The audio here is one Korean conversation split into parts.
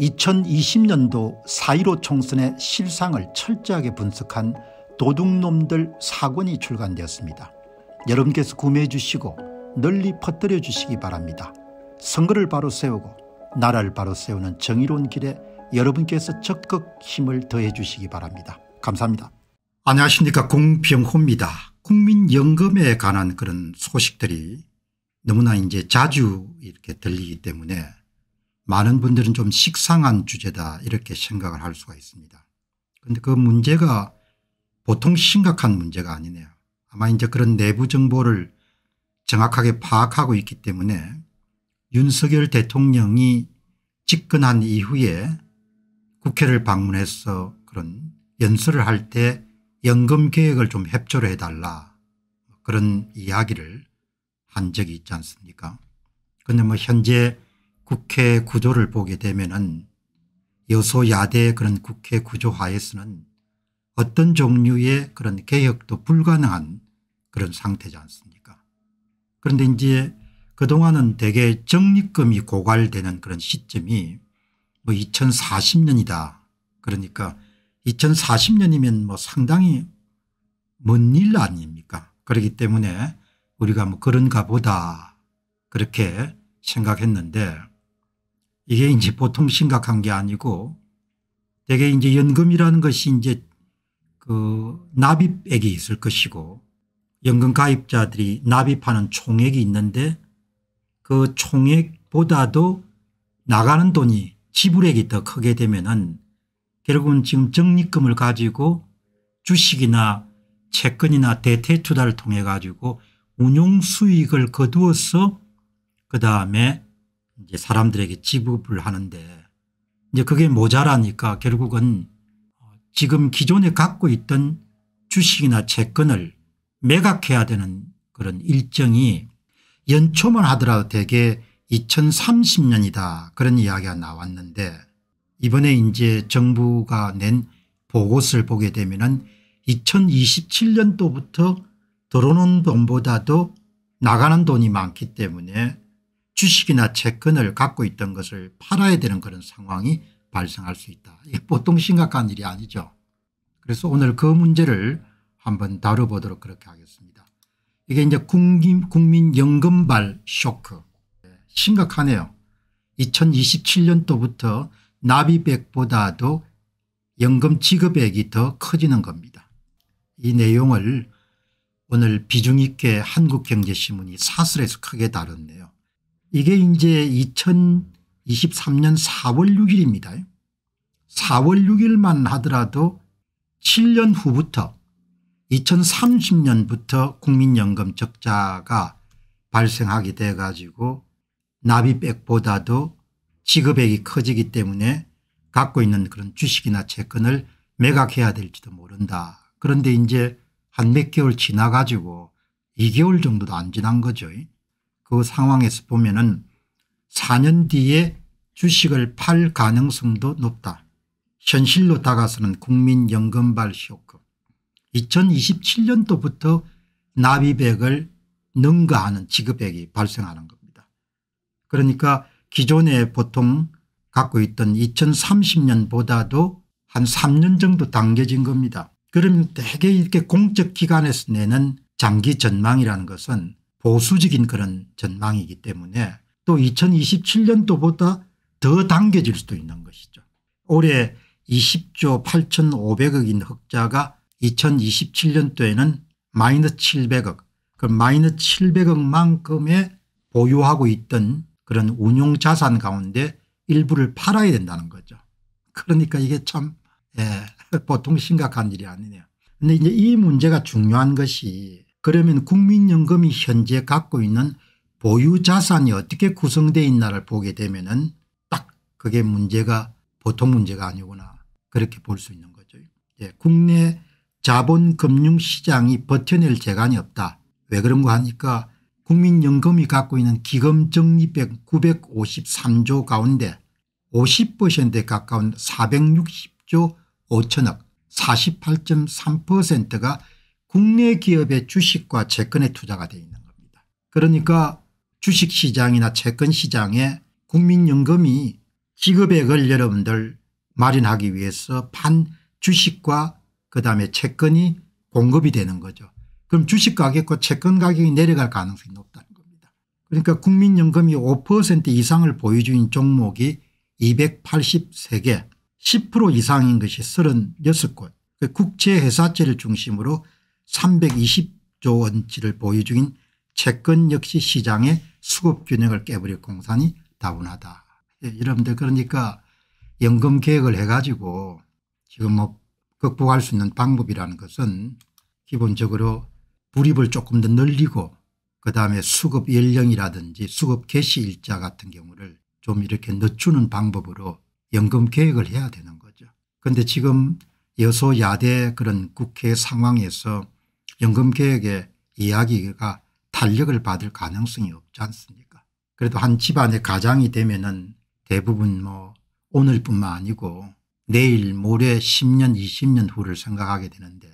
2020년도 4.15 총선의 실상을 철저하게 분석한 도둑놈들 사권이 출간되었습니다. 여러분께서 구매해 주시고 널리 퍼뜨려 주시기 바랍니다. 선거를 바로 세우고 나라를 바로 세우는 정의로운 길에 여러분께서 적극 힘을 더해 주시기 바랍니다. 감사합니다. 안녕하십니까 공병호입니다. 국민연금에 관한 그런 소식들이 너무나 이제 자주 이렇게 들리기 때문에 많은 분들은 좀 식상한 주제다 이렇게 생각을 할 수가 있습니다. 그런데 그 문제가 보통 심각한 문제가 아니네요. 아마 이제 그런 내부 정보를 정확하게 파악하고 있기 때문에 윤석열 대통령이 집권한 이후에 국회를 방문해서 그런 연설을 할 때 연금 계획을 좀 협조를 해달라 그런 이야기를 한 적이 있지 않습니까 그런데 뭐 현재 국회 구조를 보게 되면은 여소야대 그런 국회 구조 하에서는 어떤 종류의 그런 개혁도 불가능한 그런 상태지 않습니까 그런데 이제 그동안은 대개 적립금이 고갈되는 그런 시점이 뭐 2040년이다 그러니까 2040년이면 뭐 상당히 먼 일 아닙니까 그렇기 때문에 우리가 뭐 그런가 보다 그렇게 생각했는데 이게 이제 보통 심각한 게 아니고 대개 이제 연금이라는 것이 이제 그 납입액이 있을 것이고 연금 가입자들이 납입하는 총액이 있는데 그 총액보다도 나가는 돈이 지불액이 더 크게 되면은 결국은 지금 적립금을 가지고 주식이나 채권이나 대태 투자를 통해 가지고 운용 수익을 거두어서 그 다음에 이제 사람들에게 지급을 하는데 이제 그게 모자라니까 결국은 지금 기존에 갖고 있던 주식이나 채권을 매각해야 되는 그런 일정이 연초만 하더라도 대개 2030년이다 그런 이야기가 나왔는데 이번에 이제 정부가 낸 보고서를 보게 되면은 2027년도부터 들어오는 돈보다도 나가는 돈이 많기 때문에 주식이나 채권을 갖고 있던 것을 팔아야 되는 그런 상황이 발생할 수 있다. 이게 보통 심각한 일이 아니죠. 그래서 오늘 그 문제를 한번 다뤄보도록 그렇게 하겠습니다. 이게 이제 국민, 연금발 쇼크 네, 심각하네요. 2027년도부터 나비백보다도 연금 지급액이 더 커지는 겁니다. 이 내용을 오늘 비중 있게 한국경제신문이 사설에서 크게 다뤘네요. 이게 이제 2023년 4월 6일입니다. 4월 6일만 하더라도 7년 후부터 2030년부터 국민연금 적자가 발생하게 돼 가지고 나비백보다도 지급액이 커지기 때문에 갖고 있는 그런 주식이나 채권을 매각해야 될지도 모른다. 그런데 이제 한 몇 개월 지나 가지고 2개월 정도도 안 지난 거죠. 그 상황에서 보면은 4년 뒤에 주식을 팔 가능성도 높다. 현실로 다가서는 국민연금발 쇼크. 2027년도부터 납입액을 능가하는 지급액이 발생하는 겁니다. 그러니까 기존에 보통 갖고 있던 2030년보다도 한 3년 정도 당겨진 겁니다. 그러면 대개 이렇게 공적기관에서 내는 장기 전망이라는 것은 보수적인 그런 전망이기 때문에 또 2027년도보다 더 당겨질 수도 있는 것이죠. 올해 20조 8,500억인 흑자가 2027년도에는 마이너스 700억 그 마이너스 700억만큼의 보유하고 있던 그런 운용 자산 가운데 일부를 팔아야 된다는 거죠. 그러니까 이게 참 예, 보통 심각한 일이 아니네요. 근데 이제 이 문제가 중요한 것이 그러면 국민연금이 현재 갖고 있는 보유자산이 어떻게 구성되어 있나를 보게 되면 은딱 그게 문제가 보통 문제가 아니구나 그렇게 볼 수 있는 거죠. 예, 국내 자본금융시장이 버텨낼 재간이 없다. 왜 그런가 하니까 국민연금이 갖고 있는 기금적립액 953조 가운데 50%에 가까운 460조 5천억 48.3%가 국내 기업의 주식과 채권에 투자가 되어 있는 겁니다. 그러니까 주식시장이나 채권시장에 국민연금이 지급액을 여러분들 마련하기 위해서 판 주식과 그다음에 채권이 공급이 되는 거죠. 그럼 주식 가격과 채권 가격이 내려갈 가능성이 높다는 겁니다. 그러니까 국민연금이 5% 이상을 보유주인 종목이 283개 10% 이상인 것이 36곳 그 국제회사채를 중심으로 320조 원치를 보유 중인 채권 역시 시장의 수급 균형을 깨버릴 공산이 다분하다. 예, 여러분들 그러니까 연금 계획을 해가지고 지금 뭐 극복할 수 있는 방법이라는 것은 기본적으로 불입을 조금 더 늘리고 그다음에 수급 연령이라든지 수급 개시 일자 같은 경우를 좀 이렇게 늦추는 방법으로 연금 계획을 해야 되는 거죠. 그런데 지금 여소야대 그런 국회 상황에서 연금 개혁의 이야기가 탄력을 받을 가능성이 없지 않습니까 그래도 한 집안의 가장이 되면은 대부분 뭐 오늘뿐만 아니고 내일 모레 10년 20년 후를 생각하게 되는데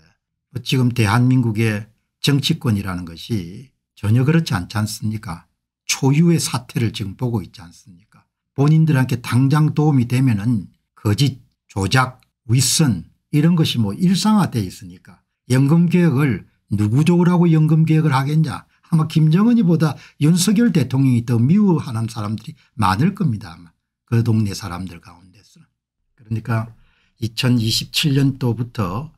뭐 지금 대한민국의 정치권이라는 것이 전혀 그렇지 않지 않습니까 초유의 사태를 지금 보고 있지 않습니까 본인들한테 당장 도움이 되면 은 거짓 조작 윗선 이런 것이 뭐 일상화되어 있으니까 연금개혁을 누구적으로 연금 개혁을 하겠냐 아마 김정은이보다 윤석열 대통령이 더 미워하는 사람들이 많을 겁니다. 아마 그 동네 사람들 가운데서 그러니까 2027년도부터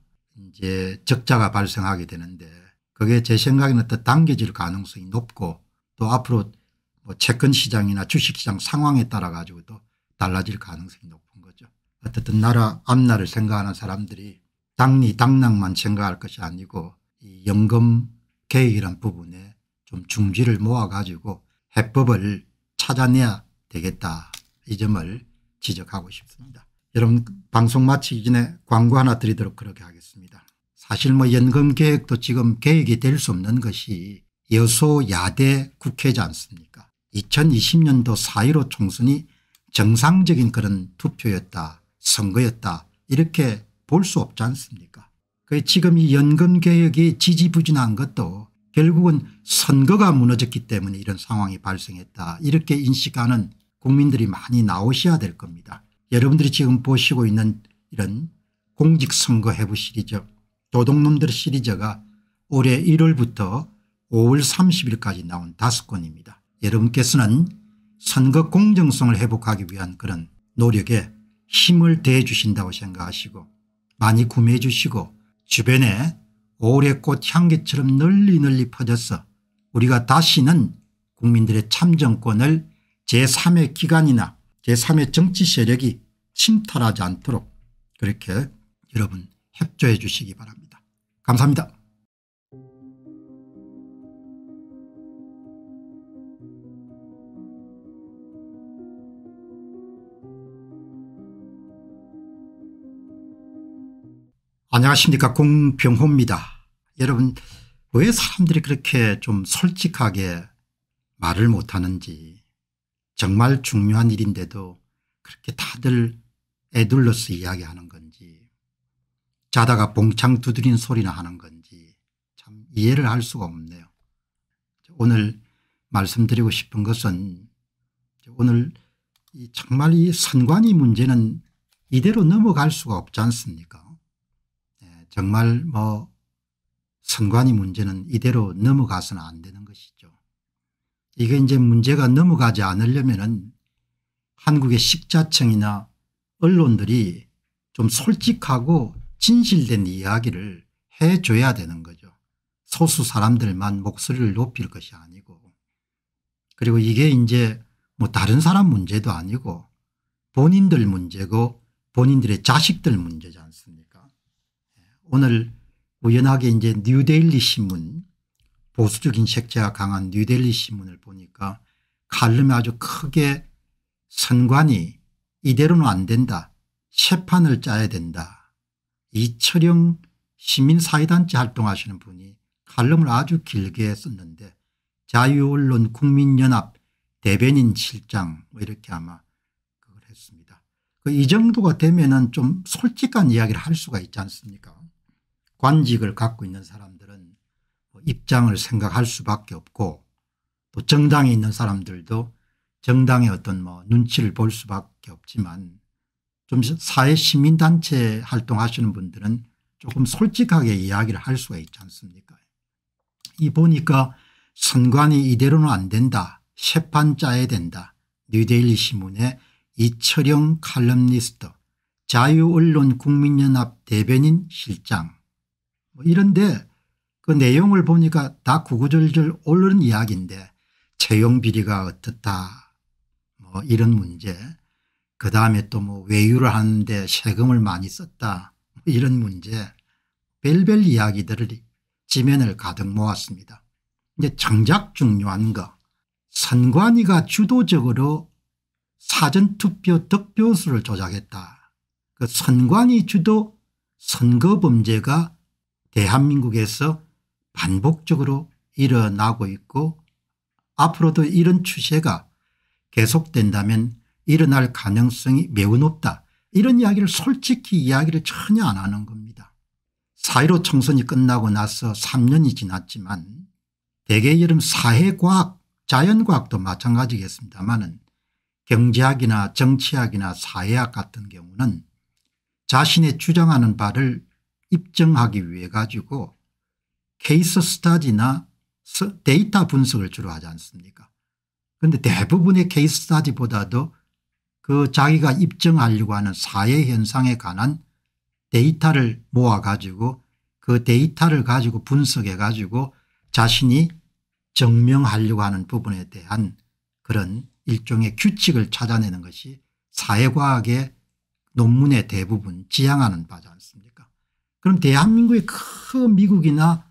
이제 적자가 발생하게 되는데 그게 제 생각에는 더 당겨질 가능성이 높고 또 앞으로 뭐 채권 시장이나 주식시장 상황에 따라 가지고 또 달라질 가능성이 높은 거죠. 어쨌든 나라 앞날을 생각하는 사람들이 당리 당락만 생각할 것이 아니고 이 연금 계획이란 부분에 좀 중지를 모아가지고 해법을 찾아내야 되겠다 이 점을 지적하고 싶습니다. 여러분 방송 마치기 전에 광고 하나 드리도록 그렇게 하겠습니다. 사실 뭐 연금 계획도 지금 계획이될 수 없는 것이 여소야대 국회지 않습니까 2020년도 4.15 총선이 정상적인 그런 투표였다 선거였다 이렇게 볼 수 없지 않습니까 지금 이 연금개혁이 지지부진한 것도 결국은 선거가 무너졌기 때문에 이런 상황이 발생했다 이렇게 인식하는 국민들이 많이 나오셔야 될 겁니다. 여러분들이 지금 보시고 있는 이런 공직선거 해부 시리즈 도둑놈들 시리즈가 올해 1월부터 5월 30일까지 나온 다섯 권입니다. 여러분께서는 선거 공정성을 회복하기 위한 그런 노력에 힘을 대해 주신다고 생각하시고 많이 구매해 주시고 주변에 오래 꽃 향기처럼 널리 널리 퍼져서 우리가 다시는 국민들의 참정권을 제3의 기관이나 제3의 정치 세력이 침탈하지 않도록 그렇게 여러분 협조해 주시기 바랍니다. 감사합니다. 안녕하십니까 공병호입니다. 여러분 왜 사람들이 그렇게 좀 솔직하게 말을 못하는지 정말 중요한 일인데도 그렇게 다들 애둘러서 이야기하는 건지 자다가 봉창 두드린 소리나 하는 건지 참 이해를 할 수가 없네요. 오늘 말씀드리고 싶은 것은 오늘 정말 이 선관위 문제는 이대로 넘어갈 수가 없지 않습니까 정말 뭐 선관위 문제는 이대로 넘어가서는 안 되는 것이죠. 이게 이제 문제가 넘어가지 않으려면은 한국의 식자층이나 언론들이 좀 솔직하고 진실된 이야기를 해줘야 되는 거죠. 소수 사람들만 목소리를 높일 것이 아니고 그리고 이게 이제 뭐 다른 사람 문제도 아니고 본인들 문제고 본인들의 자식들 문제지 않습니까 오늘 우연하게 이제 뉴데일리 신문 보수적인 색채가 강한 뉴데일리 신문을 보니까 칼럼이 아주 크게 선관이 이대로는 안 된다. 세판을 짜야 된다. 이철영 시민사회단체 활동하시는 분이 칼럼을 아주 길게 썼는데 자유언론 국민연합 대변인 실장 뭐 이렇게 아마 그걸 했습니다. 그이 정도가 되면 은좀 솔직한 이야기를 할 수가 있지 않습니까 관직을 갖고 있는 사람들은 뭐 입장을 생각할 수밖에 없고 또 정당에 있는 사람들도 정당의 어떤 뭐 눈치를 볼 수밖에 없지만 좀 사회 시민단체 활동하시는 분들은 조금 솔직하게 이야기를 할 수가 있지 않습니까 이 보니까 선관이 이대로는 안 된다 세판 짜야 된다 뉴데일리 신문에 이철영 칼럼니스트 자유언론국민연합 대변인 실장 뭐 이런데 그 내용을 보니까 다 구구절절 오른 이야기인데 채용 비리가 어떻다 뭐 이런 문제 그 다음에 또 뭐 외유를 하는데 세금을 많이 썼다 뭐 이런 문제 별별 이야기들을 지면을 가득 모았습니다. 이제 정작 중요한 거 선관위가 주도적으로 사전투표 득표수를 조작했다. 그 선관위 주도 선거범죄가 대한민국에서 반복적으로 일어나고 있고 앞으로도 이런 추세가 계속된다면 일어날 가능성이 매우 높다. 이런 이야기를 솔직히 이야기를 전혀 안 하는 겁니다. 4.15 총선이 끝나고 나서 3년이 지났지만 대개 여름 사회과학 자연과학도 마찬가지겠습니다만 경제학이나 정치학이나 사회학 같은 경우는 자신의 주장하는 바를 입증하기 위해 가지고 케이스 스타디나 데이터 분석을 주로 하지 않습니까 그런데 대부분의 케이스 스타디보다도 그 자기가 입증하려고 하는 사회 현상에 관한 데이터를 모아 가지고 그 데이터를 가지고 분석해 가지고 자신이 증명하려고 하는 부분에 대한 그런 일종의 규칙을 찾아내는 것이 사회과학의 논문의 대부분 지향하는 바지 않습니까 그럼 대한민국의 큰 미국이나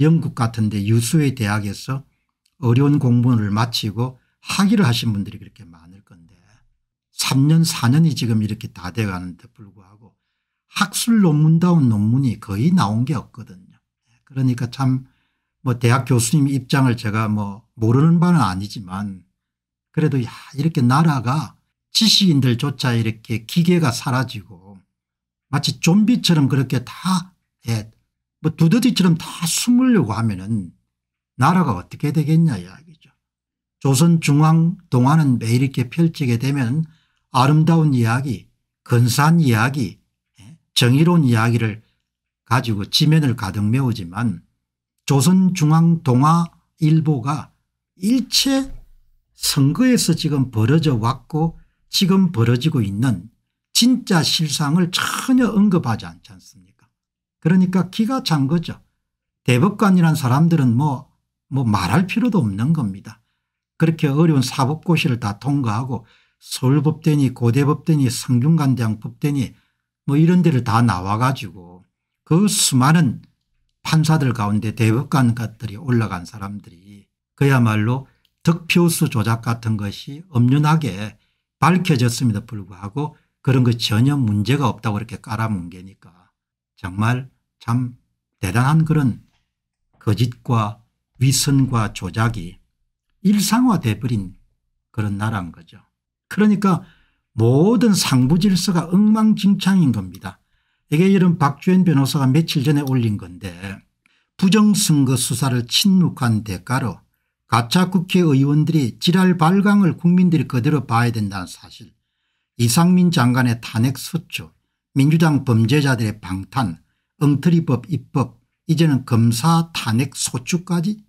영국 같은데 유수의 대학에서 어려운 공부를 마치고 학위를 하신 분들이 그렇게 많을 건데 3년 4년이 지금 이렇게 다 돼가는데 불구하고 학술 논문다운 논문이 거의 나온 게 없거든요. 그러니까 참 뭐 대학 교수님 입장을 제가 뭐 모르는 바는 아니지만 그래도 야 이렇게 나라가 지식인들조차 이렇게 기계가 사라지고 마치 좀비처럼 그렇게 다 예, 뭐 두더지처럼 다 숨으려고 하면은 나라가 어떻게 되겠냐 이야기죠. 조선 중앙 동화는 매일 이렇게 펼치게 되면 아름다운 이야기 근사한 이야기 예, 정의로운 이야기를 가지고 지면을 가득 메우지만 조선 중앙 동화 일보가 일체 선거에서 지금 벌어져 왔고 지금 벌어지고 있는 진짜 실상을 전혀 언급하지 않지 않습니까 그러니까 기가 찬 거죠. 대법관이란 사람들은 뭐, 뭐 말할 필요도 없는 겁니다. 그렇게 어려운 사법고시를 다 통과하고 서울법대니 고대법대니 성균관대학법대니 뭐 이런 데를 다 나와가지고 그 수많은 판사들 가운데 대법관 같들이 올라간 사람들이 그야말로 득표수 조작 같은 것이 엄연하게 밝혀졌음에도 불구하고 그런 거 전혀 문제가 없다고 이렇게 깔아뭉 개니까 정말 참 대단한 그런 거짓과 위선과 조작이 일상화돼버린 그런 나라인 거죠. 그러니까 모든 상부질서가 엉망진창인 겁니다. 이게 이런 박주현 변호사가 며칠 전에 올린 건데 부정선거 수사를 침묵한 대가로 가짜 국회의원들이 지랄 발광을 국민들이 그대로 봐야 된다는 사실 이상민 장관의 탄핵 소추 민주당 범죄자들의 방탄 엉터리법 입법 이제는 검사 탄핵 소추까지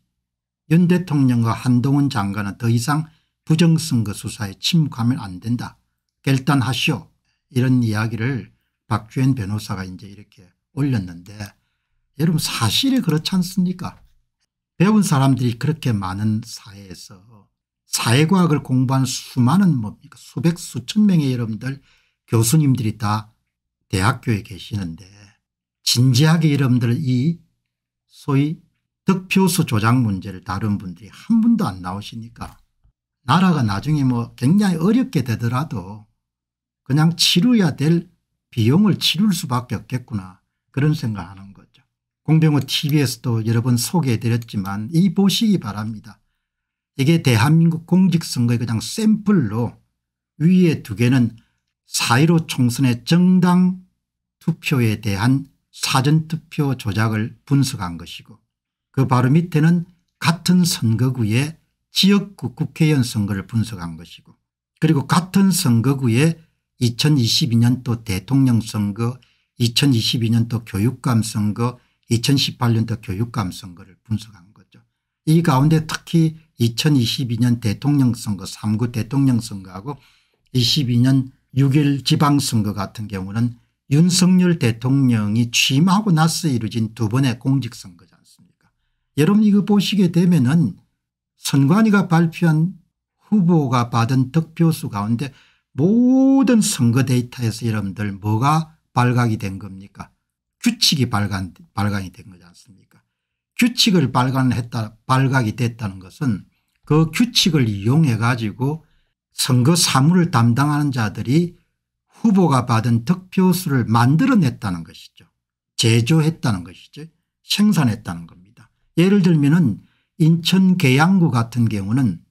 윤 대통령과 한동훈 장관은 더 이상 부정선거 수사에 침묵하면 안 된다. 결단하시오. 이런 이야기를 박주현 변호사가 이제 이렇게 올렸는데 여러분 사실이 그렇지 않습니까 배운 사람들이 그렇게 많은 사회에서 사회과학을 공부한 수많은 뭡니까 수백 수천 명의 여러분들 교수님들이 다 대학교에 계시는데 진지하게 여러분들 이 소위 득표수 조작 문제를 다룬 분들이 한 분도 안 나오시니까 나라가 나중에 뭐 굉장히 어렵게 되더라도 그냥 치료야될 비용을 치룰 수밖에 없겠구나 그런 생각하는 거죠. 공병호 tv에서도 여러 번 소개해드렸지만 이 보시기 바랍니다. 이게 대한민국 공직선거의 그냥 샘플로 위에 두 개는 4.15 총선의 정당 투표에 대한 사전투표 조작을 분석한 것이고 그 바로 밑에는 같은 선거구의 지역구 국회의원 선거를 분석한 것이고 그리고 같은 선거구의 2022년도 대통령 선거 2022년도 교육감 선거 2018년도 교육감 선거를 분석한 거죠. 이 가운데 특히 2022년 대통령 선거 3구 대통령 선거하고 22년 6일 지방선거 같은 경우는 윤석열 대통령이 취임하고 나서 이루어진 두 번의 공직선거지 않습니까 여러분 이거 보시게 되면 은 선관위가 발표한 후보가 받은 득표수 가운데 모든 선거 데이터에서 여러분들 뭐가 발각이 된 겁니까 규칙이 발간, 발간이 된 거죠 규칙을 발간했다 발각이 됐다는 것은 그 규칙을 이용해 가지고 선거 사무를 담당하는 자들이 후보가 받은 득표수를 만들어냈다는 것이죠. 제조했다는 것이죠. 생산했다는 겁니다. 예를 들면 은 인천 계양구 같은 경우는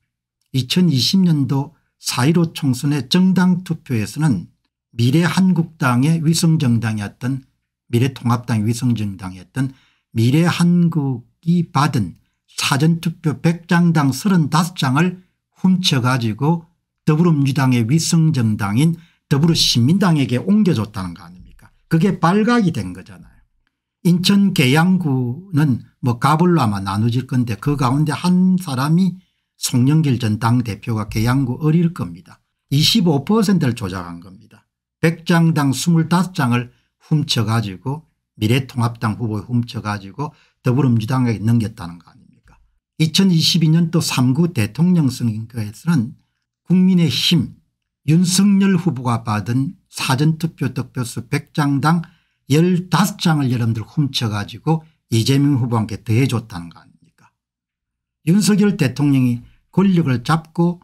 2020년도 4.15 총선의 정당 투표에서는 미래한국당의 위성정당이었던 미래통합당 위성정당이었던 미래 한국이 받은 사전투표 100장당 35장을 훔쳐가지고 더불어민주당의 위성정당인 더불어시민당에게 옮겨줬다는 거 아닙니까 그게 발각이 된 거잖아요. 인천 계양구는 뭐 가불로 아마 나눠질 건데 그 가운데 한 사람이 송영길 전 당대표가 계양구 어릴 겁니다. 25%를 조작한 겁니다. 100장당 25장을 훔쳐가지고 미래통합당 후보에 훔쳐가지고 더불어민주당에게 넘겼다는 거 아닙니까 2022년 또 3구 대통령 선거에서는 국민의힘 윤석열 후보가 받은 사전투표 득표수 100장당 15장을 여러분들 훔쳐가지고 이재명 후보한테 더해줬다는 거 아닙니까 윤석열 대통령이 권력을 잡고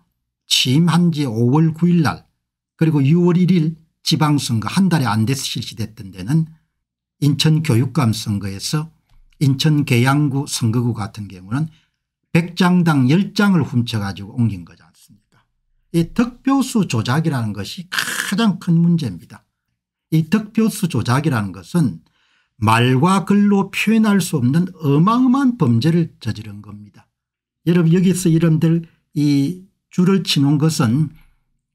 취임한 지 5월 9일 날 그리고 6월 1일 지방선거 한 달에 안 돼서 실시됐던 데는 인천교육감 선거에서 인천 계양구 선거구 같은 경우는 100장당 10장을 훔쳐가지고 옮긴 거지 않습니까 이 득표수 조작이라는 것이 가장 큰 문제입니다. 이 득표수 조작이라는 것은 말과 글로 표현할 수 없는 어마어마한 범죄를 저지른 겁니다. 여러분 여기서 이름들 이 줄을 치는 것은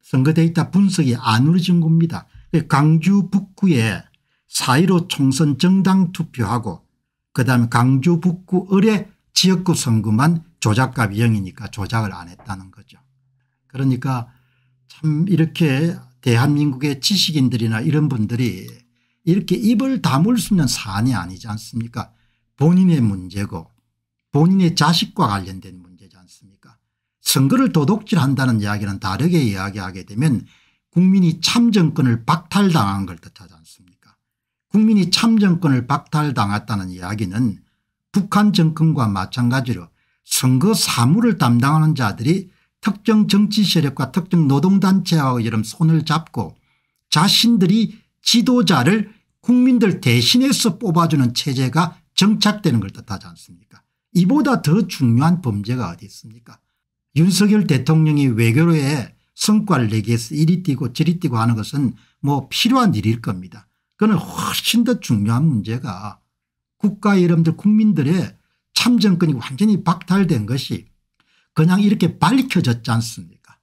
선거 데이터 분석이 안 이루어진 겁니다. 강주 북구에 4.15 총선 정당 투표하고 그다음에 강주 북구 의의 지역구 선거만 조작값 0이니까 조작을 안 했다는 거죠. 그러니까 참 이렇게 대한민국의 지식인들이나 이런 분들이 이렇게 입을 다물 수 있는 사안이 아니지 않습니까 본인의 문제고 본인의 자식과 관련된 문제지 않습니까 선거를 도둑질한다는 이야기는 다르게 이야기하게 되면 국민이 참정권을 박탈당한 걸 뜻하지 국민이 참정권을 박탈당했다는 이야기는 북한 정권과 마찬가지로 선거 사무를 담당하는 자들이 특정 정치 세력과 특정 노동단체와 이런 손을 잡고 자신들이 지도자를 국민들 대신해서 뽑아주는 체제가 정착되는 걸 뜻하지 않습니까 이보다 더 중요한 범죄가 어디 있습니까 윤석열 대통령이 외교로에 성과를 내기 위해서 이리 뛰고 저리 뛰고 하는 것은 뭐 필요한 일일 겁니다. 그는 훨씬 더 중요한 문제가 국가 여러분들 국민들의 참정권이 완전히 박탈된 것이 그냥 이렇게 밝혀졌지 않습니까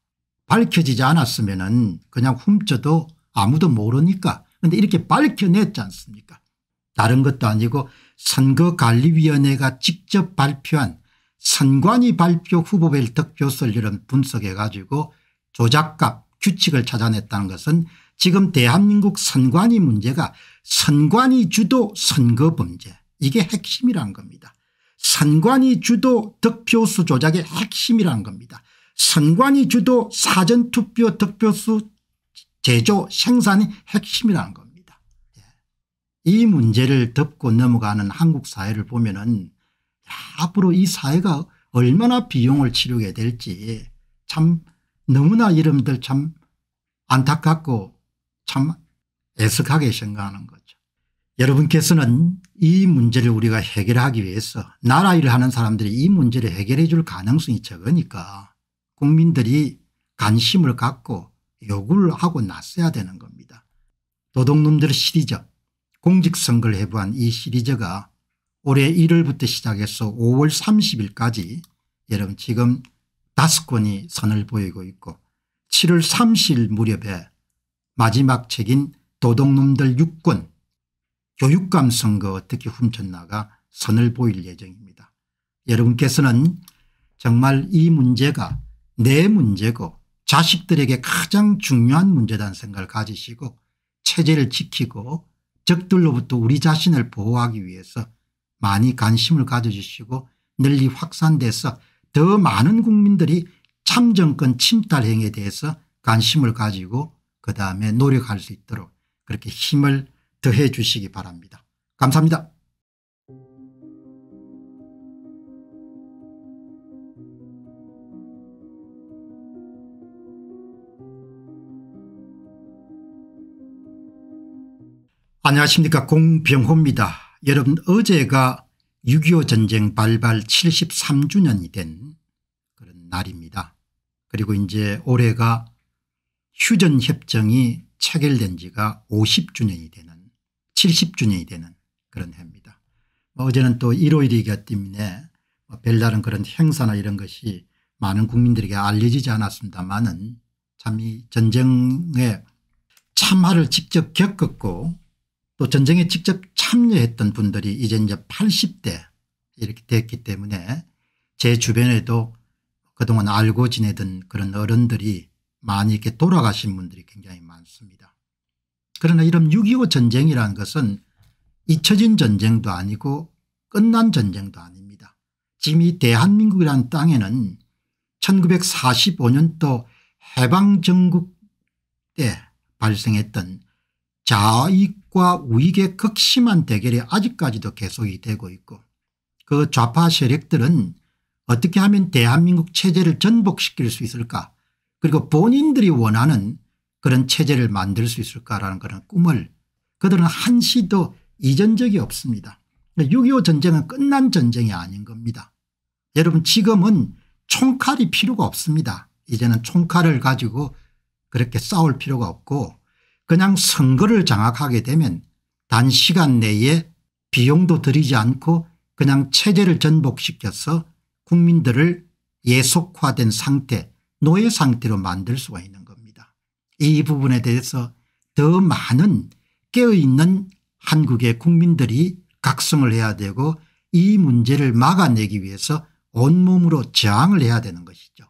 밝혀지지 않았으면 은 그냥 훔쳐도 아무도 모르니까 그런데 이렇게 밝혀냈지 않습니까 다른 것도 아니고 선거관리위원회가 직접 발표한 선관위 발표 후보별 득표수를 이런 분석해 가지고 조작값 규칙을 찾아냈다는 것은 지금 대한민국 선관위 문제가 선관위 주도 선거 범죄 이게 핵심이란 겁니다. 선관위 주도 득표수 조작의 핵심이란 겁니다. 선관위 주도 사전투표 득표수 제조 생산이 핵심이란 겁니다. 예. 이 문제를 덮고 넘어가는 한국 사회를 보면 은 앞으로 이 사회가 얼마나 비용을 치르게 될지 참 너무나 이름들 참 안타깝고 참 애석하게 생각하는 거죠. 여러분께서는 이 문제를 우리가 해결하기 위해서 나라 일을 하는 사람들이 이 문제를 해결해 줄 가능성이 적으니까 국민들이 관심을 갖고 요구를 하고 나서야 되는 겁니다. 도둑놈들 시리즈 공직선거를 해부한 이 시리즈가 올해 1월부터 시작해서 5월 30일까지 여러분 지금 다섯 건이 선을 보이고 있고 7월 30일 무렵에 마지막 책인 도둑놈들 6권 교육감 선거 어떻게 훔쳤나가 선을 보일 예정입니다. 여러분께서는 정말 이 문제가 내 문제고 자식들에게 가장 중요한 문제라는 생각을 가지시고 체제를 지키고 적들로부터 우리 자신을 보호하기 위해서 많이 관심을 가져주시고 널리 확산돼서 더 많은 국민들이 참정권 침탈 행위에 대해서 관심을 가지고 그 다음에 노력할 수 있도록 그렇게 힘을 더해 주시기 바랍니다. 감사합니다. 안녕하십니까 공병호입니다. 여러분 어제가 6.25 전쟁 발발 73주년이 된 그런 날입니다. 그리고 이제 올해가 휴전협정이 체결된 지가 50주년이 되는 70주년이 되는 그런 해입니다. 뭐 어제는 또 일요일이기 때문에 뭐 별다른 그런 행사나 이런 것이 많은 국민들에게 알려지지 않았습니다만은 참 이 전쟁의 참화를 직접 겪었고 또 전쟁에 직접 참여했던 분들이 이제 이제 80대 이렇게 됐기 때문에 제 주변에도 그동안 알고 지내던 그런 어른들이 많이 이렇게 돌아가신 분들이 굉장히 많습니다. 그러나 이런 6.25 전쟁이라는 것은 잊혀진 전쟁도 아니고 끝난 전쟁도 아닙니다. 지금 이 대한민국이라는 땅에는 1945년도 해방정국 때 발생했던 좌익과 우익의 극심한 대결이 아직까지도 계속이 되고 있고 그 좌파 세력들은 어떻게 하면 대한민국 체제를 전복시킬 수 있을까 그리고 본인들이 원하는 그런 체제를 만들 수 있을까라는 그런 꿈을 그들은 한시도 잊은 적이 없습니다. 6.25 전쟁은 끝난 전쟁이 아닌 겁니다. 여러분 지금은 총칼이 필요가 없습니다. 이제는 총칼을 가지고 그렇게 싸울 필요가 없고 그냥 선거를 장악하게 되면 단시간 내에 비용도 들이지 않고 그냥 체제를 전복시켜서 국민들을 예속화된 상태 노예 상태로 만들 수가 있는 겁니다. 이 부분에 대해서 더 많은 깨어있는 한국의 국민들이 각성을 해야 되고 이 문제를 막아내기 위해서 온몸으로 저항을 해야 되는 것이죠.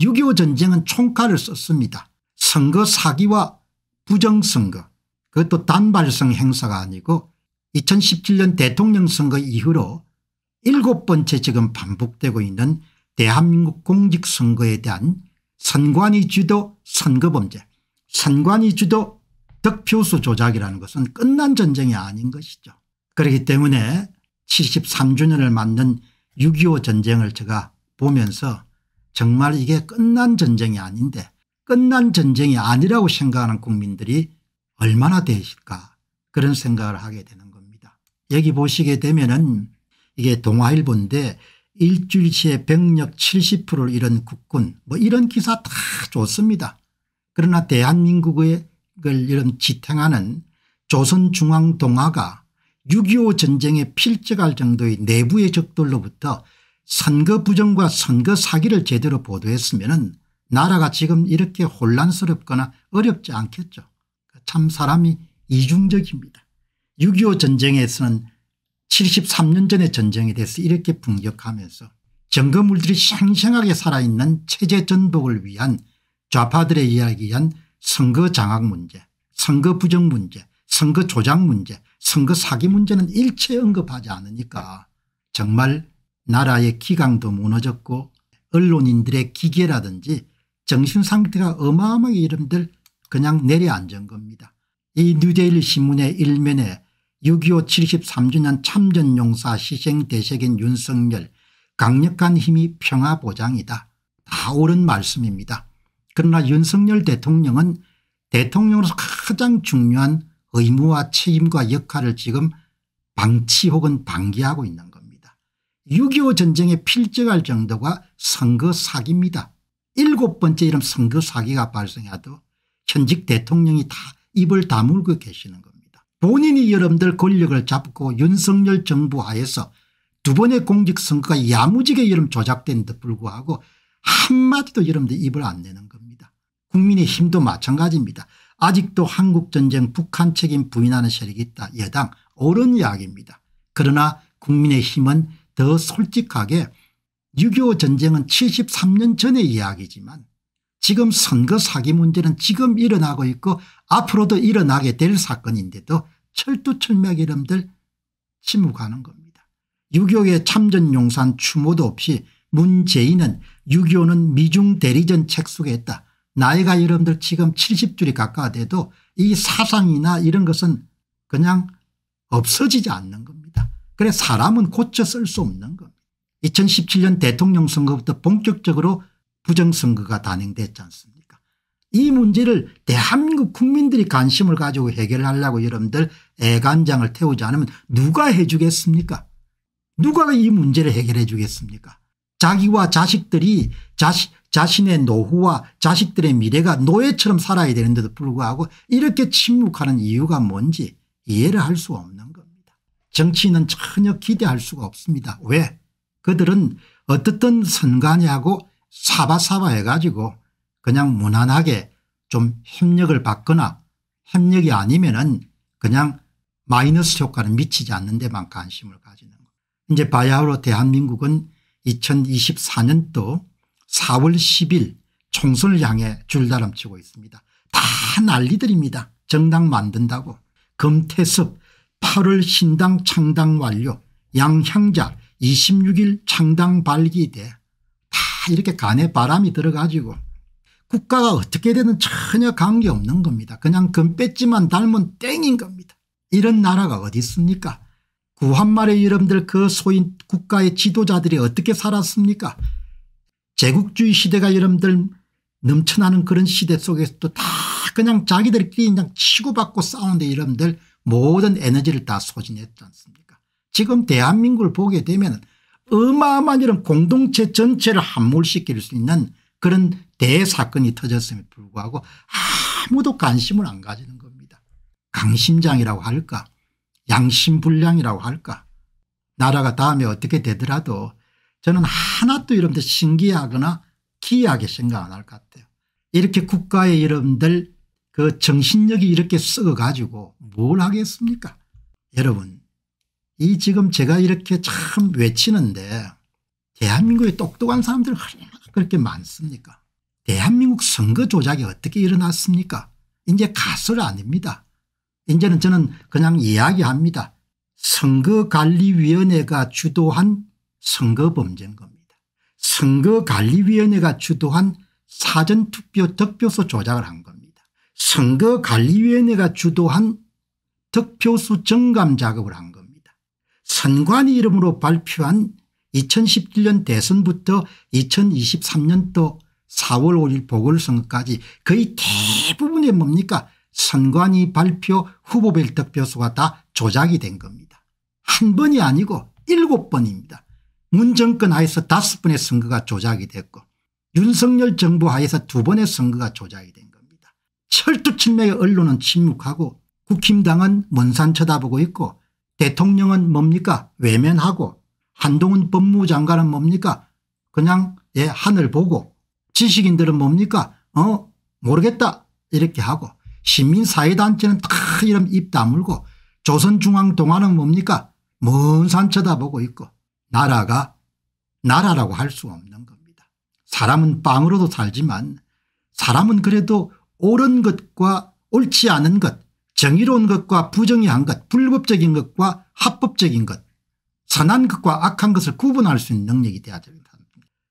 6.25 전쟁은 총칼을 썼습니다. 선거 사기와 부정선거 그것도 단발성 행사가 아니고 2017년 대통령 선거 이후로 일곱 번째 지금 반복되고 있는 대한민국 공직선거에 대한 선관위 주도 선거범죄 선관위 주도 득표수 조작이라는 것은 끝난 전쟁이 아닌 것이죠. 그렇기 때문에 73주년을 맞는 6.25 전쟁을 제가 보면서 정말 이게 끝난 전쟁이 아닌데 끝난 전쟁이 아니라고 생각하는 국민들이 얼마나 되실까 그런 생각을 하게 되는 겁니다. 여기 보시게 되면 은 이게 동아일보데 일주일치의 병력 70%를 잃은 국군 뭐 이런 기사 다 좋습니다. 그러나 대한민국을 이런 지탱하는 조선중앙동화가6.25 전쟁에 필적할 정도의 내부의 적들로부터 선거 부정과 선거 사기를 제대로 보도했으면 은 나라가 지금 이렇게 혼란스럽거나 어렵지 않겠죠. 참 사람이 이중적입니다. 6.25 전쟁에서는 73년 전에 전쟁에 대해서 이렇게 분격하면서 정거물들이 생생하게 살아있는 체제 전복을 위한 좌파들의 이야기한 선거 장악 문제 선거 부정 문제 선거 조작 문제 선거 사기 문제는 일체 언급하지 않으니까 정말 나라의 기강도 무너졌고 언론인들의 기계라든지 정신상태가 어마어마하게 이름들 그냥 내려앉은 겁니다. 이 뉴데일리 신문의 일면에 6.25 73주년 참전용사 희생대책인 윤석열 강력한 힘이 평화보장이다. 다 옳은 말씀입니다. 그러나 윤석열 대통령은 대통령으로서 가장 중요한 의무와 책임과 역할을 지금 방치 혹은 방기하고 있는 겁니다. 6.25 전쟁에 필적할 정도가 선거 사기입니다. 일곱 번째 이런 선거 사기가 발생해도 현직 대통령이 다 입을 다물고 계시는 겁니다. 본인이 여러분들 권력을 잡고 윤석열 정부 하에서 두 번의 공직선거가 야무지게 여름 조작된 데 불구하고 한마디도 여러분들 입을 안 내는 겁니다. 국민의 힘도 마찬가지입니다. 아직도 한국전쟁 북한 책임 부인하는 세력이 있다. 여당 옳은 이야기입니다. 그러나 국민의 힘은 더 솔직하게 6.25 전쟁은 73년 전의 이야기지만 지금 선거 사기 문제는 지금 일어나고 있고 앞으로도 일어나게 될 사건인데도 철두철미하게 여러분들 침묵하는 겁니다. 6.25의 참전용산 추모도 없이 문재인은 6.25는 미중 대리전 책 속에 있다. 나이가 여러분들 지금 70줄이 가까워 돼도 이 사상이나 이런 것은 그냥 없어지지 않는 겁니다. 그래 사람은 고쳐 쓸 수 없는 겁니다. 2017년 대통령 선거부터 본격적으로 부정선거가 단행됐지 않습니까 이 문제를 대한민국 국민들이 관심을 가지고 해결하려고 여러분들 애간장을 태우지 않으면 누가 해 주겠습니까 누가 이 문제를 해결해 주겠습니까 자기와 자식들이 자식 자신의 노후와 자식들의 미래가 노예처럼 살아야 되는데도 불구하고 이렇게 침묵하는 이유가 뭔지 이해를 할 수 없는 겁니다. 정치인은 전혀 기대할 수가 없습니다. 왜? 그들은 어떻든 선관위하고 사바사바 해가지고 그냥 무난하게 좀 협력을 받거나 협력이 아니면 은 그냥 마이너스 효과는 미치지 않는 데만 관심을 가지는 거. 이제 바야흐로 대한민국은 2024년도 4월 10일 총선을 향해 줄다름치고 있습니다. 다 난리들입니다. 정당 만든다고. 금태섭 8월 신당 창당 완료 양향자 26일 창당 발기대 이렇게 간에 바람이 들어가지고 국가가 어떻게 되든 전혀 관계없는 겁니다. 그냥 금배지만 닮은 땡인 겁니다. 이런 나라가 어디 있습니까 구한말의 여러분들그 소인 국가의 지도자들이 어떻게 살았습니까 제국주의 시대가 여러분들 넘쳐나는 그런 시대 속에서도 다 그냥 자기들끼리 그냥 치고받고 싸우는데 여러분들 모든 에너지를 다 소진했지 않습니까 지금 대한민국을 보게 되면 어마어마한 이런 공동체 전체를 함몰시킬 수 있는 그런 대사건이 터졌음에 도 불구하고 아무도 관심을 안 가지는 겁니다. 강심장이라고 할까 양심불량이라고 할까 나라가 다음에 어떻게 되더라도 저는 하나도 이런데 신기하거나 기이하게 생각 안 할 것 같아요. 이렇게 국가의 여러분들 그 정신력이 이렇게 썩어가지고 뭘 하겠습니까 여러분 이 지금 제가 이렇게 참 외치는데 대한민국에 똑똑한 사람들 얼마나 그렇게 많습니까 대한민국 선거 조작이 어떻게 일어났습니까 이제 가설 아닙니다. 이제는 저는 그냥 이야기합니다. 선거관리위원회가 주도한 선거범죄인 겁니다. 선거관리위원회가 주도한 사전투표 득표수 조작을 한 겁니다. 선거관리위원회가 주도한 득표수 정감 작업을 한 겁니다. 선관위 이름으로 발표한 2017년 대선부터 2023년도 4월 5일 보궐선거까지 거의 대부분의 뭡니까 선관위 발표 후보별 득표수가 다 조작이 된 겁니다. 한 번이 아니고 일곱 번입니다. 문정권 하에서 다섯 번의 선거가 조작이 됐고 윤석열 정부 하에서 두 번의 선거가 조작이 된 겁니다. 철두침미의 언론은 침묵하고 국힘당은 먼산 쳐다보고 있고 대통령은 뭡니까 외면하고 한동훈 법무장관은 뭡니까 그냥 예 하늘 보고 지식인들은 뭡니까 어 모르겠다 이렇게 하고 시민사회단체는 다 이름 입 다물고 조선중앙동화는 뭡니까 먼 산 쳐다보고 있고 나라가 나라라고 할 수 없는 겁니다. 사람은 빵으로도 살지만 사람은 그래도 옳은 것과 옳지 않은 것 정의로운 것과 부정의한 것 불법적인 것과 합법적인 것 선한 것과 악한 것을 구분할 수 있는 능력이 돼야 됩니다.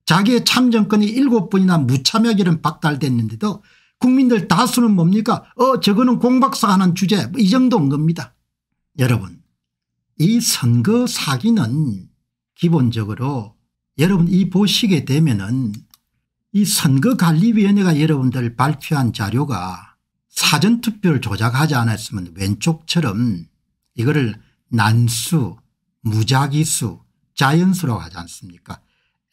자기의 참정권이 일곱 번이나 무참여 결은 박탈됐는데도 국민들 다수는 뭡니까 어 저거는 공박사 하는 주제 뭐이 정도인 겁니다. 여러분 이 선거 사기는 기본적으로 여러분 이 보시게 되면 은이 선거관리위원회가 여러분들 발표한 자료가 사전투표를 조작하지 않았으면 왼쪽처럼 이거를 난수 무작위수 자연수라고 하지 않습니까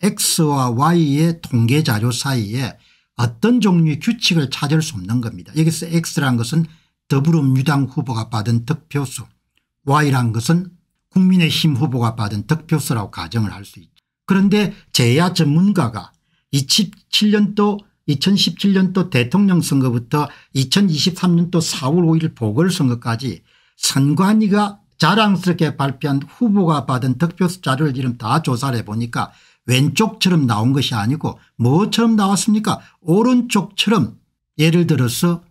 x와 y의 통계자료 사이에 어떤 종류의 규칙을 찾을 수 없는 겁니다. 여기서 x란 것은 더불어민주당 후보가 받은 득표수 y란 것은 국민의힘 후보가 받은 득표수라고 가정을 할 수 있죠. 그런데 제야 전문가가 27년도 2017년도 대통령 선거부터 2023년도 4월 5일 보궐선거까지 선관위가 자랑스럽게 발표한 후보가 받은 득표수 자료를 이름 다 조사를 해보니까 왼쪽처럼 나온 것이 아니고 뭐처럼 나왔습니까 오른쪽처럼 예를 들어서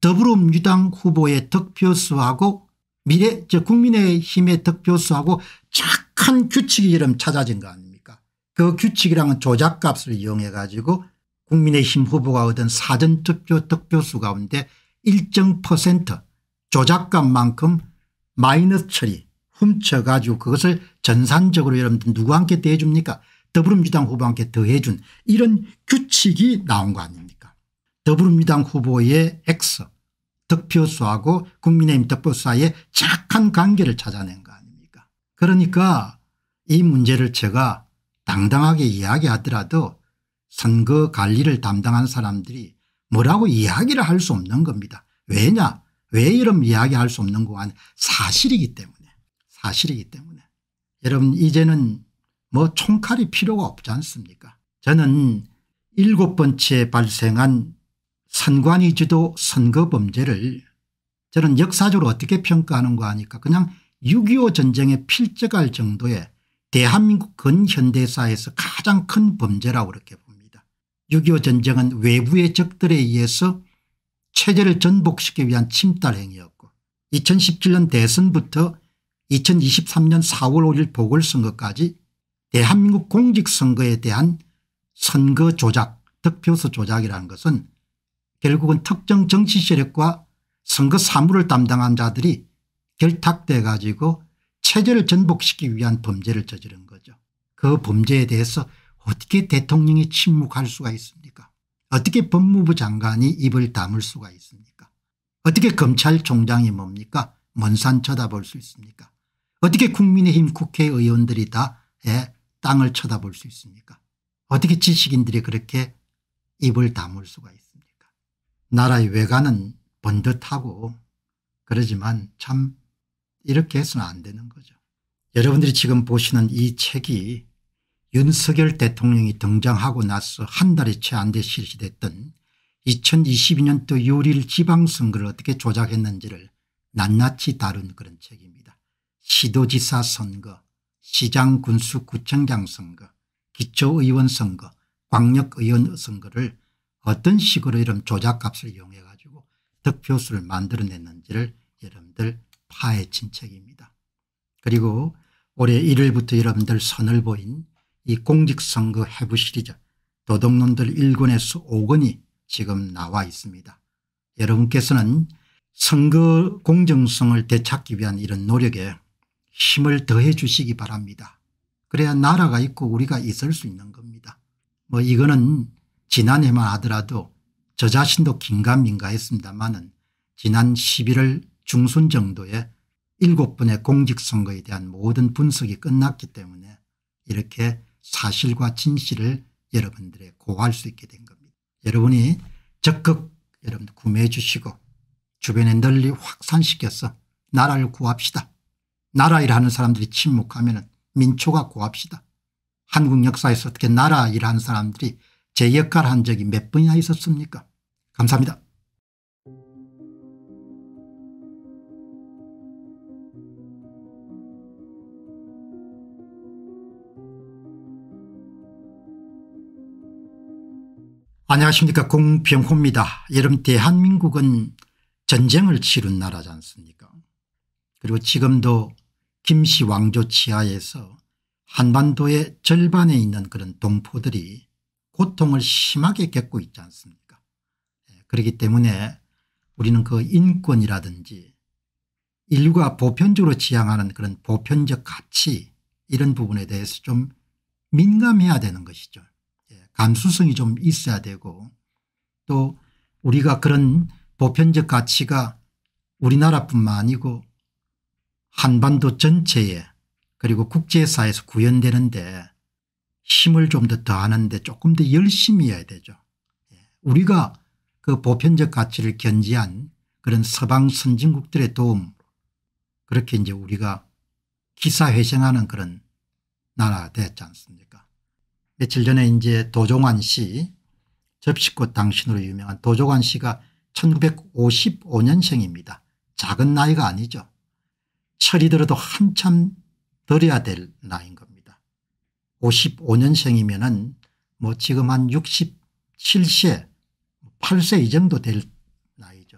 더불어민주당 후보의 득표수하고 미래 저 국민의힘의 득표수하고 착한 규칙이 이름 찾아진 거 아닙니까 그 규칙이랑은 조작값을 이용해 가지고 국민의힘 후보가 얻은 사전투표 득표수 가운데 일정 퍼센트 조작감만큼 마이너스 처리 훔쳐가지고 그것을 전산적으로 여러분들 누구한테 대해줍니까 더불어민주당 후보한테 더해준 이런 규칙이 나온 거 아닙니까 더불어민주당 후보의 X 득표수하고 국민의힘 득표수 사이에 착한 관계를 찾아낸 거 아닙니까 그러니까 이 문제를 제가 당당하게 이야기하더라도 선거 관리를 담당한 사람들이 뭐라고 이야기를 할 수 없는 겁니다. 왜냐 왜 이런 이야기할 수 없는 거가 사실이기 때문에 사실이기 때문에 여러분 이제는 뭐 총칼이 필요가 없지 않습니까 저는 일곱 번째 발생한 선관위주도 선거범죄를 저는 역사적으로 어떻게 평가하는 거 하니까 그냥 6.25 전쟁에 필적할 정도의 대한민국 근현대사에서 가장 큰 범죄라고 그렇게 봅니다. 6.25 전쟁은 외부의 적들에 의해서 체제를 전복시키기 위한 침탈 행위였고 2017년 대선부터 2023년 4월 5일 보궐선거까지 대한민국 공직선거에 대한 선거 조작 득표수 조작이라는 것은 결국은 특정 정치 세력과 선거 사무를 담당한 자들이 결탁돼 가지고 체제를 전복시키기 위한 범죄를 저지른 거죠. 그 범죄에 대해서 어떻게 대통령이 침묵할 수가 있습니까 어떻게 법무부 장관이 입을 담을 수가 있습니까 어떻게 검찰총장이 뭡니까 먼산 쳐다볼 수 있습니까 어떻게 국민의힘 국회의원들이 다 예, 땅을 쳐다볼 수 있습니까 어떻게 지식인들이 그렇게 입을 담을 수가 있습니까 나라의 외관은 번듯하고 그러지만 참 이렇게 해서는 안 되는 거죠. 여러분들이 지금 보시는 이 책이 윤석열 대통령이 등장하고 나서 한 달이 채안 돼 실시됐던 2022년도 6일 지방선거를 어떻게 조작했는지를 낱낱이 다룬 그런 책입니다. 시도지사 선거, 시장 군수 구청장 선거, 기초의원 선거, 광역의원 선거를 어떤 식으로 이런 조작값을 이용해 가지고 득표수를 만들어냈는지를 여러분들 파헤친 책입니다. 그리고 올해 1일부터 여러분들 선을 보인 이 공직선거 해부 시리즈 도덕론들 1권에서 5권이 지금 나와 있습니다. 여러분께서는 선거 공정성을 되찾기 위한 이런 노력에 힘을 더해 주시기 바랍니다. 그래야 나라가 있고 우리가 있을 수 있는 겁니다. 뭐 이거는 지난해만 하더라도 저 자신도 긴가민가 했습니다마는 지난 11월 중순 정도에 7번의 공직선거에 대한 모든 분석이 끝났기 때문에 이렇게 사실과 진실을 여러분들의 고할 수 있게 된 겁니다. 여러분이 적극 여러분 구매해 주시고 주변에 널리 확산시켜서 나라를 구합시다. 나라 일하는 사람들이 침묵하면 민초가 구합시다. 한국 역사에서 어떻게 나라 일하는 사람들이 제 역할을 한 적이 몇 번이나 있었습니까? 감사합니다. 안녕하십니까 공병호입니다. 여러분 대한민국은 전쟁을 치른 나라지 않습니까 그리고 지금도 김씨 왕조 치하에서 한반도의 절반에 있는 그런 동포들이 고통을 심하게 겪고 있지 않습니까 예, 그렇기 때문에 우리는 그 인권이라든지 인류가 보편적으로 지향하는 그런 보편적 가치 이런 부분에 대해서 좀 민감해야 되는 것이죠. 감수성이 좀 있어야 되고 또 우리가 그런 보편적 가치가 우리나라뿐만 아니고 한반도 전체에 그리고 국제사에서 구현되는데 힘을 좀 더 더하는데 조금 더 열심히 해야 되죠. 예. 우리가 그 보편적 가치를 견지한 그런 서방 선진국들의 도움 그렇게 이제 우리가 기사회생하는 그런 나라가 되었지 않습니까 며칠 전에 이제 도종환 씨 접시꽃 당신으로 유명한 도종환 씨가 1955년생입니다. 작은 나이가 아니죠. 철이 들어도 한참 들어야될 나이인 겁니다. 55년생이면 은뭐 지금 한 67세 8세 이 정도 될 나이죠.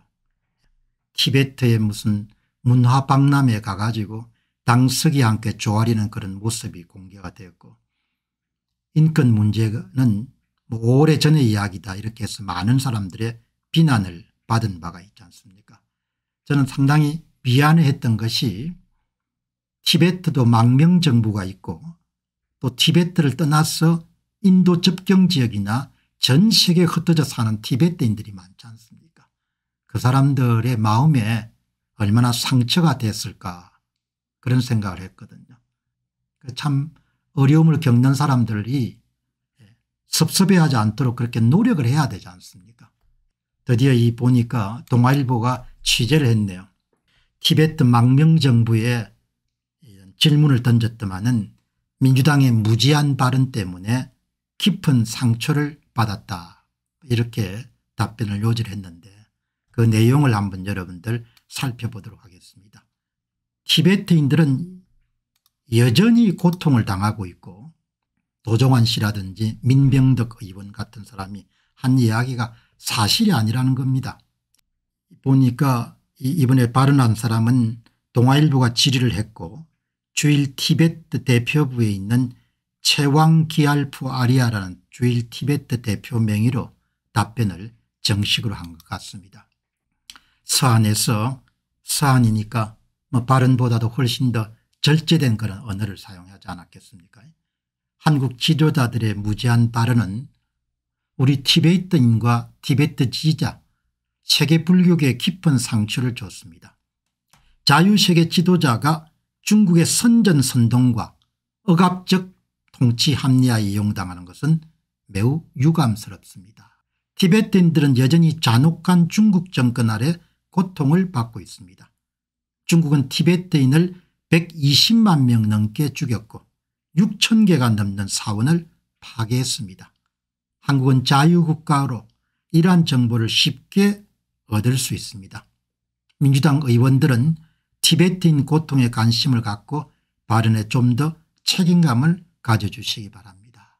티베트의 무슨 문화박람회 가가지고 당석이 함께 조아리는 그런 모습이 공개가 되었고 인권 문제는 뭐 오래전의 이야기다 이렇게 해서 많은 사람들의 비난을 받은 바가 있지 않습니까 저는 상당히 미안해했던 것이 티베트도 망명정부가 있고 또 티베트를 떠나서 인도 접경지역이나 전 세계에 흩어져 사는 티베트인들이 많지 않습니까 그 사람들의 마음에 얼마나 상처가 됐을까 그런 생각을 했거든요 그 참 어려움을 겪는 사람들이 섭섭해하지 않도록 그렇게 노력을 해야 되지 않습니까 드디어 이 보니까 동아일보가 취재를 했네요. 티베트 망명정부에 질문을 던졌더만은 민주당의 무지한 발언 때문에 깊은 상처를 받았다 이렇게 답변을 요지를 했는데 그 내용을 한번 여러분들 살펴보도록 하겠습니다. 티베트인들은 여전히 고통을 당하고 있고 노종환 씨라든지 민병덕 의원 같은 사람이 한 이야기가 사실이 아니라는 겁니다. 보니까 이번에 발언한 사람은 동아일보가 질의를 했고 주일 티베트 대표부에 있는 체왕기알프 아리아라는 주일 티베트 대표 명의로 답변을 정식으로 한 것 같습니다. 서안에서서안이니까뭐 발언보다도 훨씬 더 절제된 그런 언어를 사용하지 않았겠습니까 한국 지도자들의 무지한 발언은 우리 티베트인과 티베트 지지자 세계 불교계 깊은 상처를 줬습니다. 자유세계 지도자가 중국의 선전선동과 억압적 통치 합리화에 이용당하는 것은 매우 유감스럽습니다. 티베트인들은 여전히 잔혹한 중국 정권 아래 고통을 받고 있습니다. 중국은 티베트인을 120만 명 넘게 죽였고 6천 개가 넘는 사원을 파괴했습니다. 한국은 자유국가로 이러한 정보를 쉽게 얻을 수 있습니다. 민주당 의원들은 티베트인 고통에 관심을 갖고 발언에 좀 더 책임감을 가져주시기 바랍니다.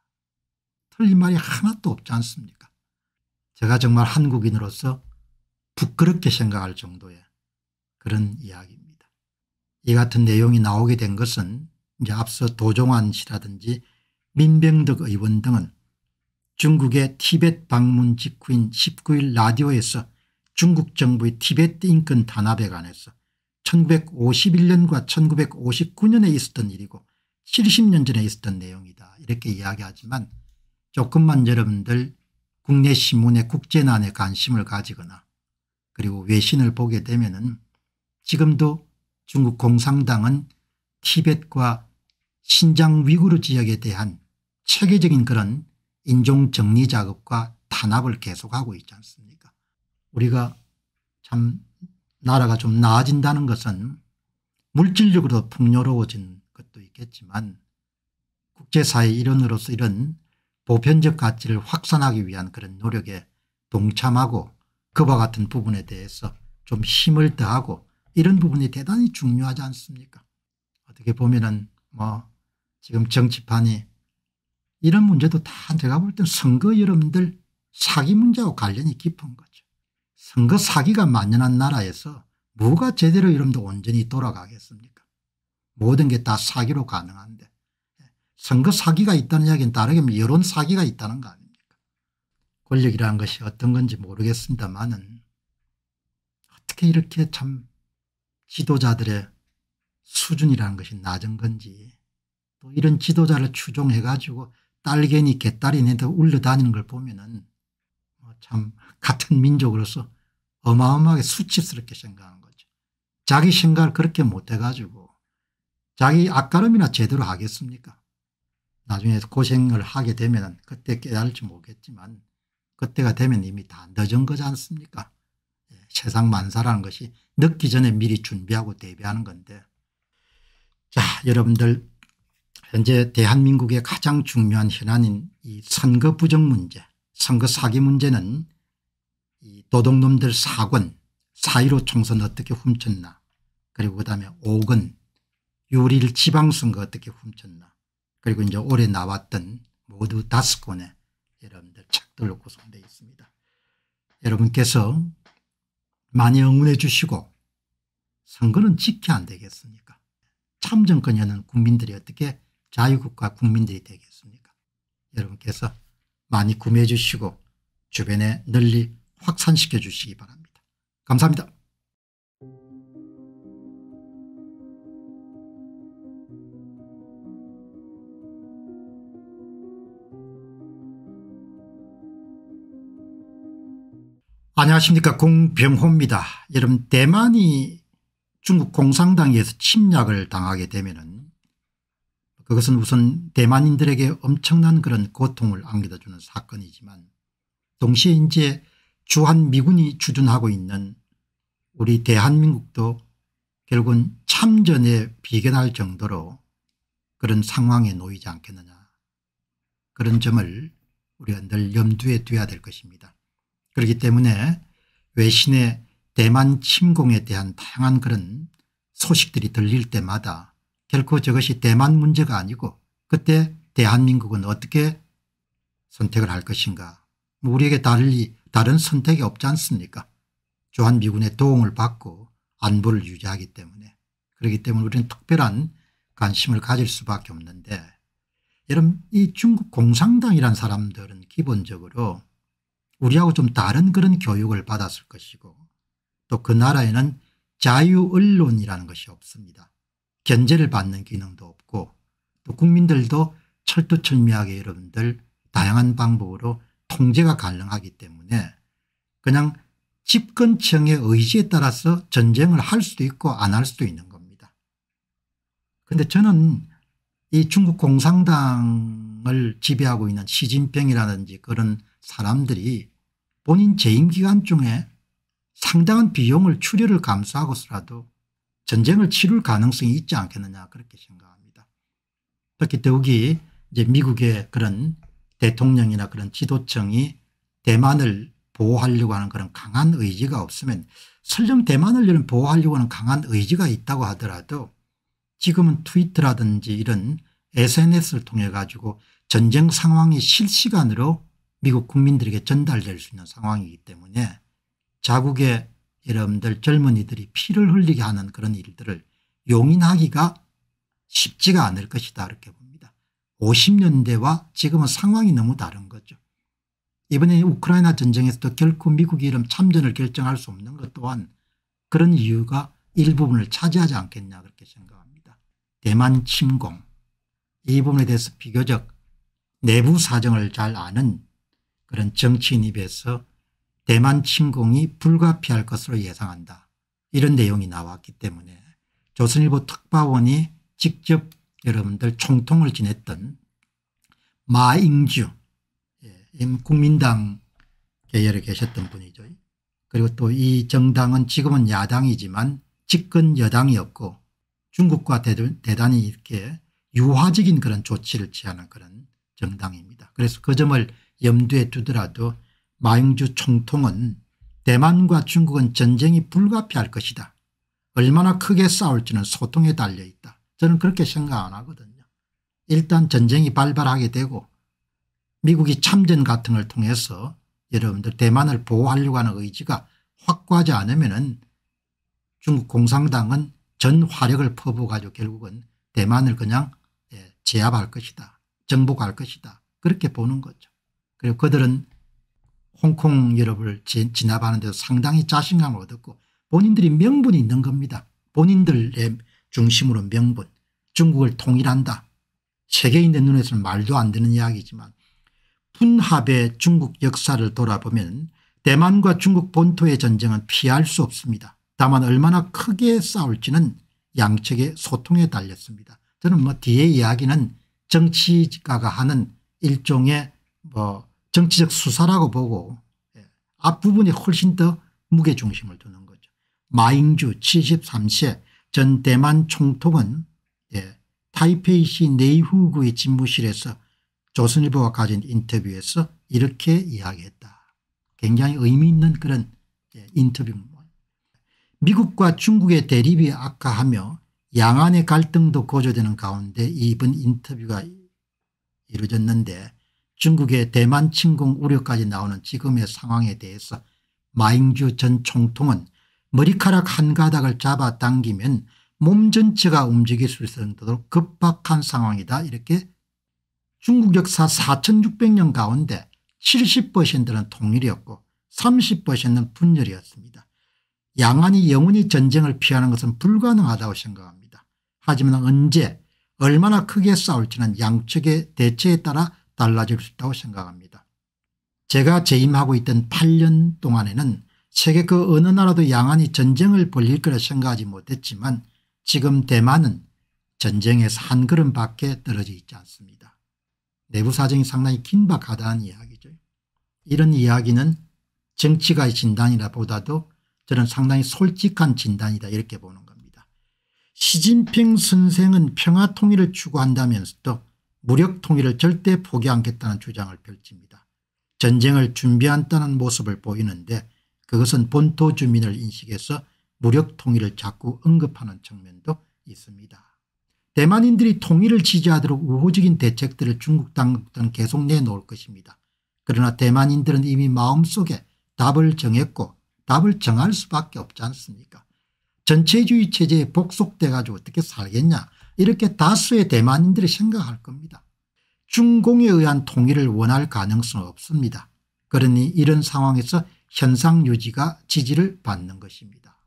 틀린 말이 하나도 없지 않습니까 제가 정말 한국인으로서 부끄럽게 생각할 정도의 그런 이야기 입니다 이 같은 내용이 나오게 된 것은 이제 앞서 도종환 씨라든지 민병덕 의원 등은 중국의 티벳 방문 직후인 19일 라디오에서 중국 정부의 티벳 인권 탄압에 관해서 1951년과 1959년에 있었던 일이고 70년 전에 있었던 내용이다 이렇게 이야기하지만 조금만 여러분들 국내 신문의 국제난에 관심을 가지거나 그리고 외신을 보게 되면 은 지금도 중국 공산당은 티벳과 신장 위구르 지역에 대한 체계적인 그런 인종정리 작업과 탄압을 계속하고 있지 않습니까 우리가 참 나라가 좀 나아진다는 것은 물질적으로 풍요로워진 것도 있겠지만 국제사회 일원으로서 이런 보편적 가치를 확산하기 위한 그런 노력에 동참하고 그와 같은 부분에 대해서 좀 힘을 더하고 이런 부분이 대단히 중요하지 않습니까? 어떻게 보면은 뭐 지금 정치판이 이런 문제도 다 제가 볼 때 선거 여러분들 사기 문제와 관련이 깊은 거죠. 선거 사기가 만연한 나라에서 뭐가 제대로 여러분들 온전히 돌아가겠습니까? 모든 게 다 사기로 가능한데 선거 사기가 있다는 이야기는 다르게 여론 사기가 있다는 거 아닙니까? 권력이라는 것이 어떤 건지 모르겠습니다만은 어떻게 이렇게 참 지도자들의 수준이라는 것이 낮은 건지 또 이런 지도자를 추종해 가지고 딸개니 개딸이네도 울려다니는 걸 보면은 뭐 참 같은 민족으로서 어마어마하게 수치스럽게 생각하는 거죠. 자기 생각을 그렇게 못해 가지고 자기 악가름이나 제대로 하겠습니까 나중에 고생을 하게 되면 그때 깨달을지 모르겠지만 그때가 되면 이미 다 늦은 거지 않습니까 세상 만사라는 것이 늦기 전에 미리 준비하고 대비하는 건데 자 여러분들 현재 대한민국의 가장 중요한 현안인 이 선거 부정 문제 선거 사기 문제는 이 도둑놈들 사건 사1로 총선 어떻게 훔쳤나 그리고 그다음에 오건 유릴 지방선거 어떻게 훔쳤나 그리고 이제 올해 나왔던 모두 다섯 권에 여러분들 책들로 구성되어 있습니다. 여러분께서 많이 응원해 주시고 선거는 지켜안 되겠습니까 참정권에는 국민들이 어떻게 자유국가 국민들이 되겠습니까 여러분께서 많이 구매해 주시고 주변에 널리 확산시켜 주시기 바랍니다. 감사합니다. 안녕하십니까 공병호입니다. 여러분 대만이 중국 공산당에서 침략을 당하게 되면 그것은 우선 대만인들에게 엄청난 그런 고통을 안겨다주는 사건이지만 동시에 이제 주한미군이 주둔하고 있는 우리 대한민국도 결국은 참전에 비견할 정도로 그런 상황에 놓이지 않겠느냐 그런 점을 우리가 늘 염두에 둬야 될 것입니다. 그렇기 때문에 외신의 대만 침공에 대한 다양한 그런 소식들이 들릴 때마다 결코 저것이 대만 문제가 아니고 그때 대한민국은 어떻게 선택을 할 것인가 뭐 우리에게 달리 다른 선택이 없지 않습니까 주한미군의 도움을 받고 안보를 유지하기 때문에 그렇기 때문에 우리는 특별한 관심을 가질 수밖에 없는데 여러분 이 중국 공산당이란 사람들은 기본적으로 우리하고 좀 다른 그런 교육을 받았을 것이고 또 그 나라에는 자유언론이라는 것이 없습니다. 견제를 받는 기능도 없고 또 국민들도 철두철미하게 여러분들 다양한 방법으로 통제가 가능하기 때문에 그냥 집권층의 의지에 따라서 전쟁을 할 수도 있고 안 할 수도 있는 겁니다. 그런데 저는 이 중국 공산당을 지배하고 있는 시진핑이라든지 그런 사람들이 본인 재임 기간 중에 상당한 비용을 출혈을 감수하고서라도 전쟁을 치룰 가능성이 있지 않겠느냐 그렇게 생각합니다. 특히 더욱이 이제 미국의 그런 대통령이나 그런 지도층이 대만을 보호하려고 하는 그런 강한 의지가 없으면 설령 대만을 보호하려고 하는 강한 의지가 있다고 하더라도 지금은 트위터라든지 이런 SNS를 통해 가지고 전쟁 상황이 실시간으로 미국 국민들에게 전달될 수 있는 상황이기 때문에 자국의 여러분들 젊은이들이 피를 흘리게 하는 그런 일들을 용인하기가 쉽지가 않을 것이다 이렇게 봅니다. 50년대와 지금은 상황이 너무 다른 거죠. 이번에 우크라이나 전쟁에서도 결코 미국이 이런 참전을 결정할 수 없는 것 또한 그런 이유가 일부분을 차지하지 않겠냐 그렇게 생각합니다. 대만 침공 이 부분에 대해서 비교적 내부 사정을 잘 아는 그런 정치인 입에서 대만 침공이 불가피할 것으로 예상한다. 이런 내용이 나왔기 때문에 조선일보 특파원이 직접 여러분들 총통을 지냈던 마잉주 예, 국민당 계열에 계셨던 분이죠. 그리고 또 이 정당은 지금은 야당이지만 집권 여당이었고 중국과 대단히 이렇게 유화적인 그런 조치를 취하는 그런 정당입니다. 그래서 그 점을 염두에 두더라도 마영주 총통은 대만과 중국은 전쟁이 불가피할 것이다. 얼마나 크게 싸울지는 소통에 달려있다. 저는 그렇게 생각 안 하거든요. 일단 전쟁이 발발하게 되고 미국이 참전 같은 걸 통해서 여러분들 대만을 보호하려고 하는 의지가 확고하지 않으면 은 중국 공산당은 전 화력을 퍼부어가지고 결국은 대만을 그냥 예, 제압할 것이다. 정복할 것이다. 그렇게 보는 거죠. 그리고 그들은 홍콩 유럽을 지, 진압하는 데서 상당히 자신감을 얻었고 본인들이 명분이 있는 겁니다. 본인들의 중심으로 명분 중국을 통일한다. 세계인의 눈에서는 말도 안 되는 이야기지만 분합의 중국 역사를 돌아보면 대만과 중국 본토의 전쟁은 피할 수 없습니다. 다만 얼마나 크게 싸울지는 양측의 소통에 달렸습니다. 저는 뭐 뒤에 이야기는 정치가가 하는 일종의 뭐 정치적 수사라고 보고 예, 앞부분이 훨씬 더 무게중심을 두는 거죠. 마잉주 73세 전 대만 총통은 예, 타이페이시 네이후구의 집무실에서 조선일보와 가진 인터뷰에서 이렇게 이야기했다. 굉장히 의미 있는 그런 예, 인터뷰입니다. 미국과 중국의 대립이 악화하며 양안의 갈등도 고조되는 가운데 이번 인터뷰가 이루어졌는데 중국의 대만 침공 우려까지 나오는 지금의 상황에 대해서 마잉주 전 총통은 머리카락 한 가닥을 잡아당기면 몸 전체가 움직일 수 있을 정도로 급박한 상황이다 이렇게 중국 역사 4600년 가운데 70%는 통일이었고 30%는 분열이었습니다. 양안이 영원히 전쟁을 피하는 것은 불가능하다고 생각합니다. 하지만 언제 얼마나 크게 싸울지는 양측의 대체에 따라 달라질 수 있다고 생각합니다. 제가 재임하고 있던 8년 동안에는 세계 그 어느 나라도 양안이 전쟁을 벌릴 거라 생각하지 못했지만 지금 대만은 전쟁에서 한 걸음 밖에 떨어져 있지 않습니다. 내부 사정이 상당히 긴박하다는 이야기죠. 이런 이야기는 정치가의 진단이라 보다도 저는 상당히 솔직한 진단이다 이렇게 보는 겁니다. 시진핑 선생은 평화통일을 추구한다면서도 무력 통일을 절대 포기하겠다는 주장을 펼칩니다. 전쟁을 준비한다는 모습을 보이는데 그것은 본토 주민을 인식해서 무력 통일을 자꾸 언급하는 측면도 있습니다. 대만인들이 통일을 지지하도록 우호적인 대책들을 중국 당국들은 계속 내놓을 것입니다. 그러나 대만인들은 이미 마음속에 답을 정했고 답을 정할 수밖에 없지 않습니까 전체주의 체제에 복속돼 가지고 어떻게 살겠냐 이렇게 다수의 대만인들이 생각할 겁니다. 중공에 의한 통일을 원할 가능성 없습니다. 그러니 이런 상황에서 현상 유지가 지지를 받는 것입니다.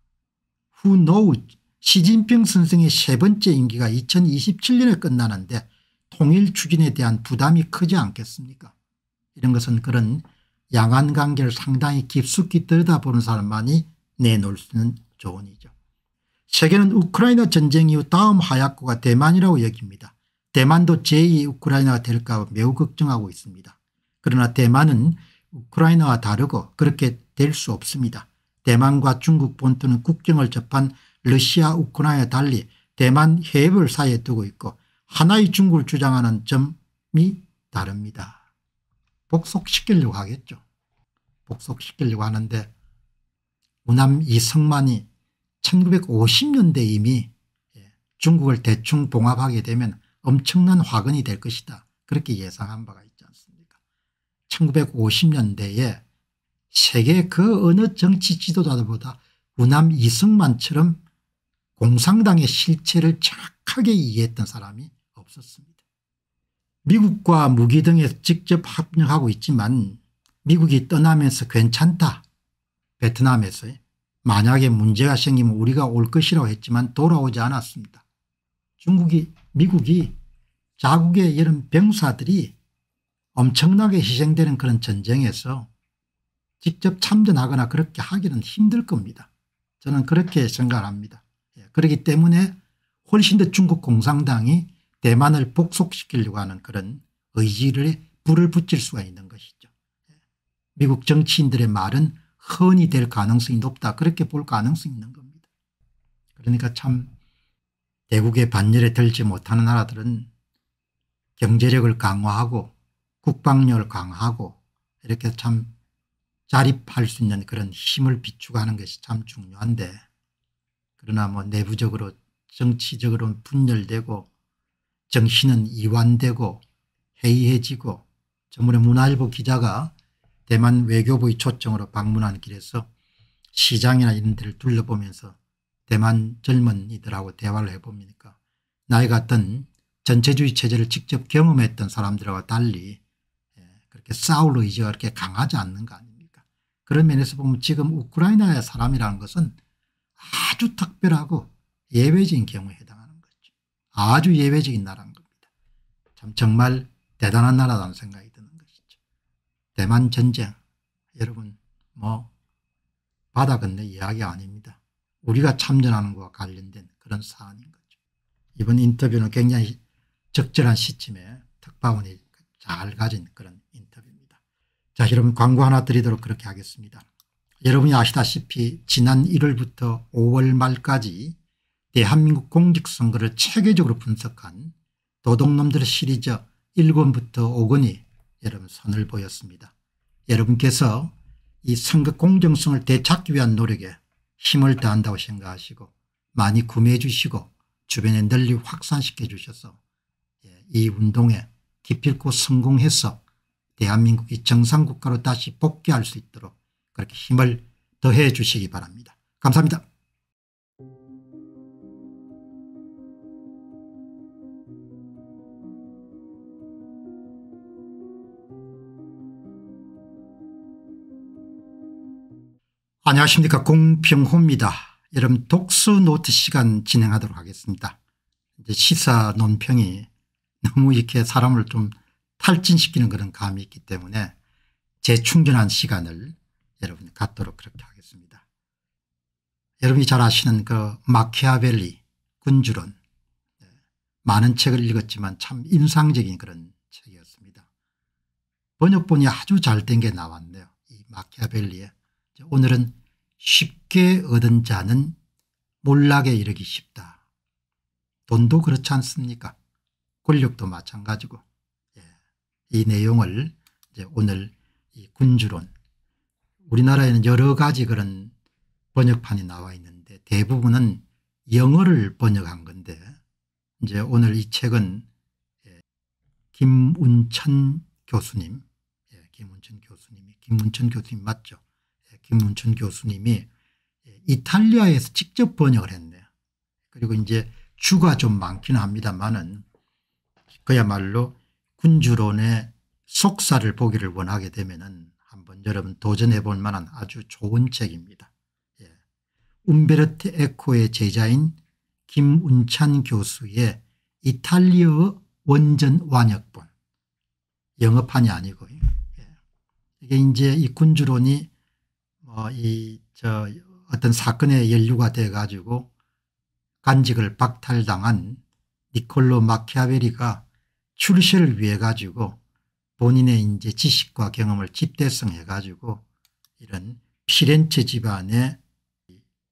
Who 시진핑 선생의 세 번째 임기가 2027년에 끝나는데 통일 추진에 대한 부담이 크지 않겠습니까? 이런 것은 그런 양안 관계를 상당히 깊숙이 들여다보는 사람만이 내놓을 수 있는 조언이죠. 세계는 우크라이나 전쟁 이후 다음 하야코가 대만이라고 여깁니다. 대만도 제2의 우크라이나가 될까 매우 걱정하고 있습니다. 그러나 대만은 우크라이나와 다르고 그렇게 될 수 없습니다. 대만과 중국 본토는 국경을 접한 러시아 우크라이나와 달리 대만 해협을 사이에 두고 있고 하나의 중국을 주장하는 점이 다릅니다. 복속시키려고 하겠죠. 복속시키려고 하는데 우남 이성만이 1950년대 이미 예, 중국을 대충 봉합하게 되면 엄청난 화근이 될 것이다. 그렇게 예상한 바가 있지 않습니까 1950년대에 세계 그 어느 정치 지도자들보다 우남 이승만처럼 공산당의 실체를 정확하게 이해했던 사람이 없었습니다. 미국과 무기 등에 직접 합력하고 있지만 미국이 떠나면서 괜찮다. 베트남에서의 만약에 문제가 생기면 우리가 올 것이라고 했지만 돌아오지 않았습니다. 중국이 미국이 자국의 이런 병사들이 엄청나게 희생되는 그런 전쟁에서 직접 참전하거나 그렇게 하기는 힘들 겁니다. 저는 그렇게 생각합니다. 예, 그렇기 때문에 훨씬 더 중국 공산당이 대만을 복속시키려고 하는 그런 의지를 불을 붙일 수가 있는 것이죠. 예, 미국 정치인들의 말은 헌이 될 가능성이 높다. 그렇게 볼 가능성이 있는 겁니다. 그러니까 참 대국의 반열에 들지 못하는 나라들은 경제력을 강화하고 국방력을 강화하고 이렇게 참 자립할 수 있는 그런 힘을 비축하는 것이 참 중요한데 그러나 뭐 내부적으로 정치적으로는 분열되고 정신은 이완되고 해이해지고 저번에 문화일보 기자가 대만 외교부의 초청으로 방문한 길에서 시장이나 이런 데를 둘러보면서 대만 젊은이들하고 대화를 해봅니까 나이 같은 전체주의 체제를 직접 경험했던 사람들과 달리 예, 그렇게 싸울 의지가 그렇게 강하지 않는 거 아닙니까 그런 면에서 보면 지금 우크라이나의 사람이라는 것은 아주 특별하고 예외적인 경우에 해당하는 거죠 아주 예외적인 나라인 겁니다 참 정말 대단한 나라라는 생각이 대만 전쟁 여러분 뭐 바다 건너 이야기 아닙니다. 우리가 참전하는 것과 관련된 그런 사안인 거죠. 이번 인터뷰는 굉장히 적절한 시점에 특파원이 잘 가진 그런 인터뷰입니다. 자 여러분 광고 하나 드리도록 그렇게 하겠습니다. 여러분이 아시다시피 지난 1월부터 5월 말까지 대한민국 공직선거를 체계적으로 분석한 도둑놈들 시리즈 1권부터 5권이 여러분 선을 보였습니다. 여러분께서 이 선거 공정성을 되찾기 위한 노력에 힘을 다한다고 생각하시고 많이 구매해 주시고 주변에 널리 확산시켜 주셔서 예, 이 운동에 기필코 성공해서 대한민국이 정상국가로 다시 복귀할 수 있도록 그렇게 힘을 더해 주시기 바랍니다. 감사합니다. 안녕하십니까 공평호입니다. 여러분 독서 노트 시간 진행하도록 하겠습니다. 이제 시사 논평이 너무 이렇게 사람을 좀 탈진시키는 그런 감이 있기 때문에 재충전한 시간을 여러분이 갖도록 그렇게 하겠습니다. 여러분이 잘 아시는 그 마키아벨리 군주론 네, 많은 책을 읽었지만 참 인상적인 그런 책이었습니다. 번역본이 아주 잘 된 게 나왔네요. 이 마키아벨리의 오늘은 쉽게 얻은 자는 몰락에 이르기 쉽다. 돈도 그렇지 않습니까? 권력도 마찬가지고 예. 이 내용을 이제 오늘 이 군주론 우리나라에는 여러 가지 그런 번역판이 나와 있는데 대부분은 영어를 번역한 건데 이제 오늘 이 책은 예. 김운천 교수님 예. 김운천 교수님이 김운천 교수님 맞죠? 김문춘 교수님이 이탈리아에서 직접 번역을 했네요. 그리고 이제 주가 좀 많긴 합니다만은 그야말로 군주론의 속사를 보기를 원하게 되면은 한번 여러분 도전해 볼 만한 아주 좋은 책입니다. 예. 움베르트 에코의 제자인 김운찬 교수의 이탈리어 원전 완역본 영어판이 아니고 예. 이게 이제 이 군주론이 어, 이 저 어떤 사건의연류가돼 가지고 간직을 박탈당한 니콜로 마키아벨리가 출시를 위해 가지고 본인의 이제 지식과 경험을 집대성해 가지고 이런 피렌체 집안의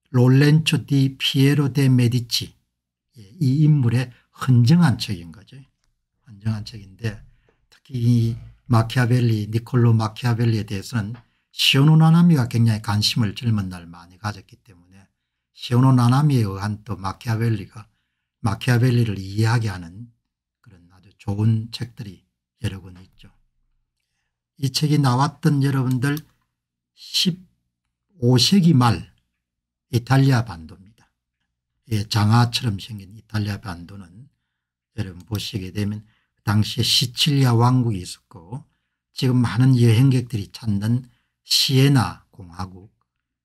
롤렌초 디 피에로 데 메디치 예, 이 인물의 헌정한 책인 거죠. 헌정한 책인데 특히 이 마키아벨리 니콜로 마키아벨리에 대해서는 시오노 나나미가 굉장히 관심을 젊은 날 많이 가졌기 때문에 시오노 나나미에 의한 또 마키아벨리가 마키아벨리를 이해하게하는 그런 아주 좋은 책들이 여러 권 있죠. 이 책이 나왔던 여러분들 15세기 말 이탈리아 반도입니다. 예, 장아처럼 생긴 이탈리아 반도는 여러분 보시게 되면 그 당시에 시칠리아 왕국이 있었고 지금 많은 여행객들이 찾는 시에나 공화국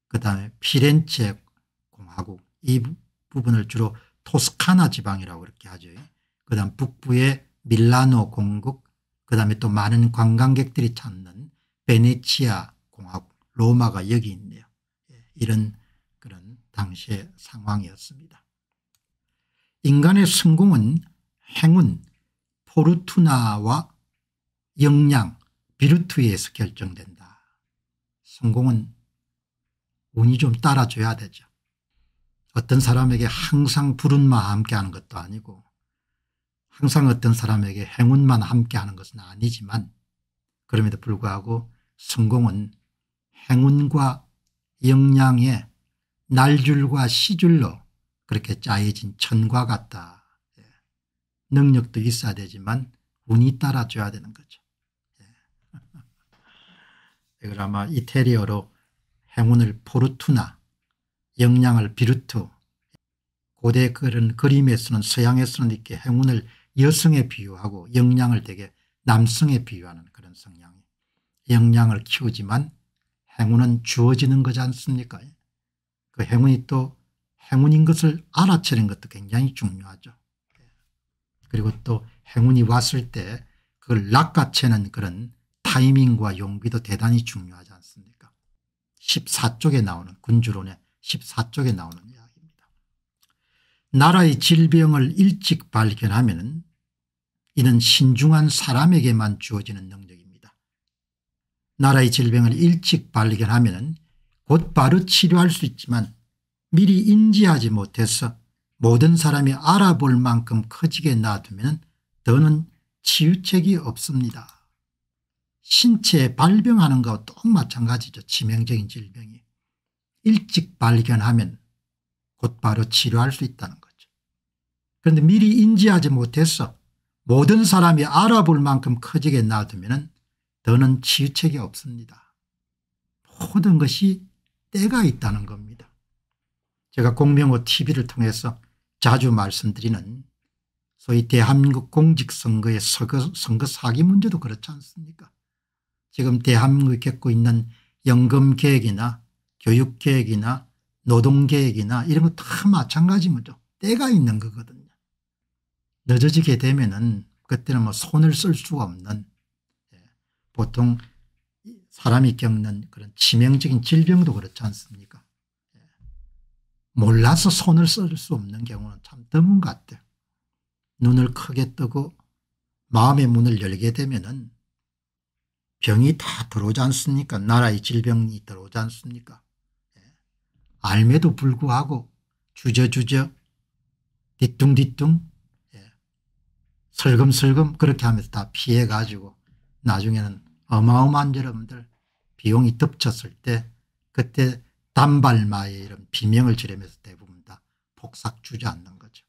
그 다음에 피렌체 공화국 이 부분을 주로 토스카나 지방이라고 그렇게 하죠. 그 다음 북부의 밀라노 공국 그 다음에 또 많은 관광객들이 찾는 베네치아 공화국 로마가 여기 있네요. 예, 이런 그런 당시의 상황이었습니다. 인간의 성공은 행운 포르투나와 역량 비루트에서 결정된다. 성공은 운이 좀 따라줘야 되죠. 어떤 사람에게 항상 불운만 함께하는 것도 아니고 항상 어떤 사람에게 행운만 함께하는 것은 아니지만 그럼에도 불구하고 성공은 행운과 역량의 날줄과 시줄로 그렇게 짜여진 천과 같다. 예. 능력도 있어야 되지만 운이 따라줘야 되는 거죠. 이걸 아마 이태리어로 행운을 포르투나 영양을 비루투 고대 그런 그림에서는 서양에서는 이렇게 행운을 여성에 비유하고 영양을 되게 남성에 비유하는 그런 성향이 영양을 키우지만 행운은 주어지는 거지 않습니까 그 행운이 또 행운인 것을 알아채는 것도 굉장히 중요하죠 그리고 또 행운이 왔을 때 그걸 낚아채는 그런 타이밍과 용기도 대단히 중요하지 않습니까 14쪽에 나오는 군주론의 14쪽에 나오는 이야기입니다. 나라의 질병을 일찍 발견하면 이는 신중한 사람에게만 주어지는 능력입니다. 나라의 질병을 일찍 발견하면 곧 바로 치료할 수 있지만 미리 인지하지 못해서 모든 사람이 알아볼 만큼 커지게 놔두면 더는 치유책이 없습니다. 신체에 발병하는 것과 똑 마찬가지죠. 치명적인 질병이. 일찍 발견하면 곧바로 치료할 수 있다는 거죠. 그런데 미리 인지하지 못해서 모든 사람이 알아볼 만큼 커지게 놔두면 더는 치유책이 없습니다. 모든 것이 때가 있다는 겁니다. 제가 공명호 TV를 통해서 자주 말씀드리는 소위 대한민국 공직선거의 선거, 선거 사기 문제도 그렇지 않습니까? 지금 대한민국이 겪고 있는 연금계획이나 교육계획이나 노동계획이나 이런 거 다 마찬가지입니다. 때가 있는 거거든요. 늦어지게 되면은 그때는 뭐 손을 쓸 수가 없는 예, 보통 사람이 겪는 그런 치명적인 질병도 그렇지 않습니까? 예. 몰라서 손을 쓸 수 없는 경우는 참 드문 것 같아요. 눈을 크게 뜨고 마음의 문을 열게 되면은 병이 다 들어오지 않습니까? 나라의 질병이 들어오지 않습니까? 예. 알매도 불구하고 주저주저 뒤뚱뒤뚱 예. 설금설금 그렇게 하면서 다 피해가지고 나중에는 어마어마한 여러분들 비용이 덮쳤을 때 그때 단발마의 이런 비명을 지르면서 대부분 다 폭삭 주저앉는 거죠.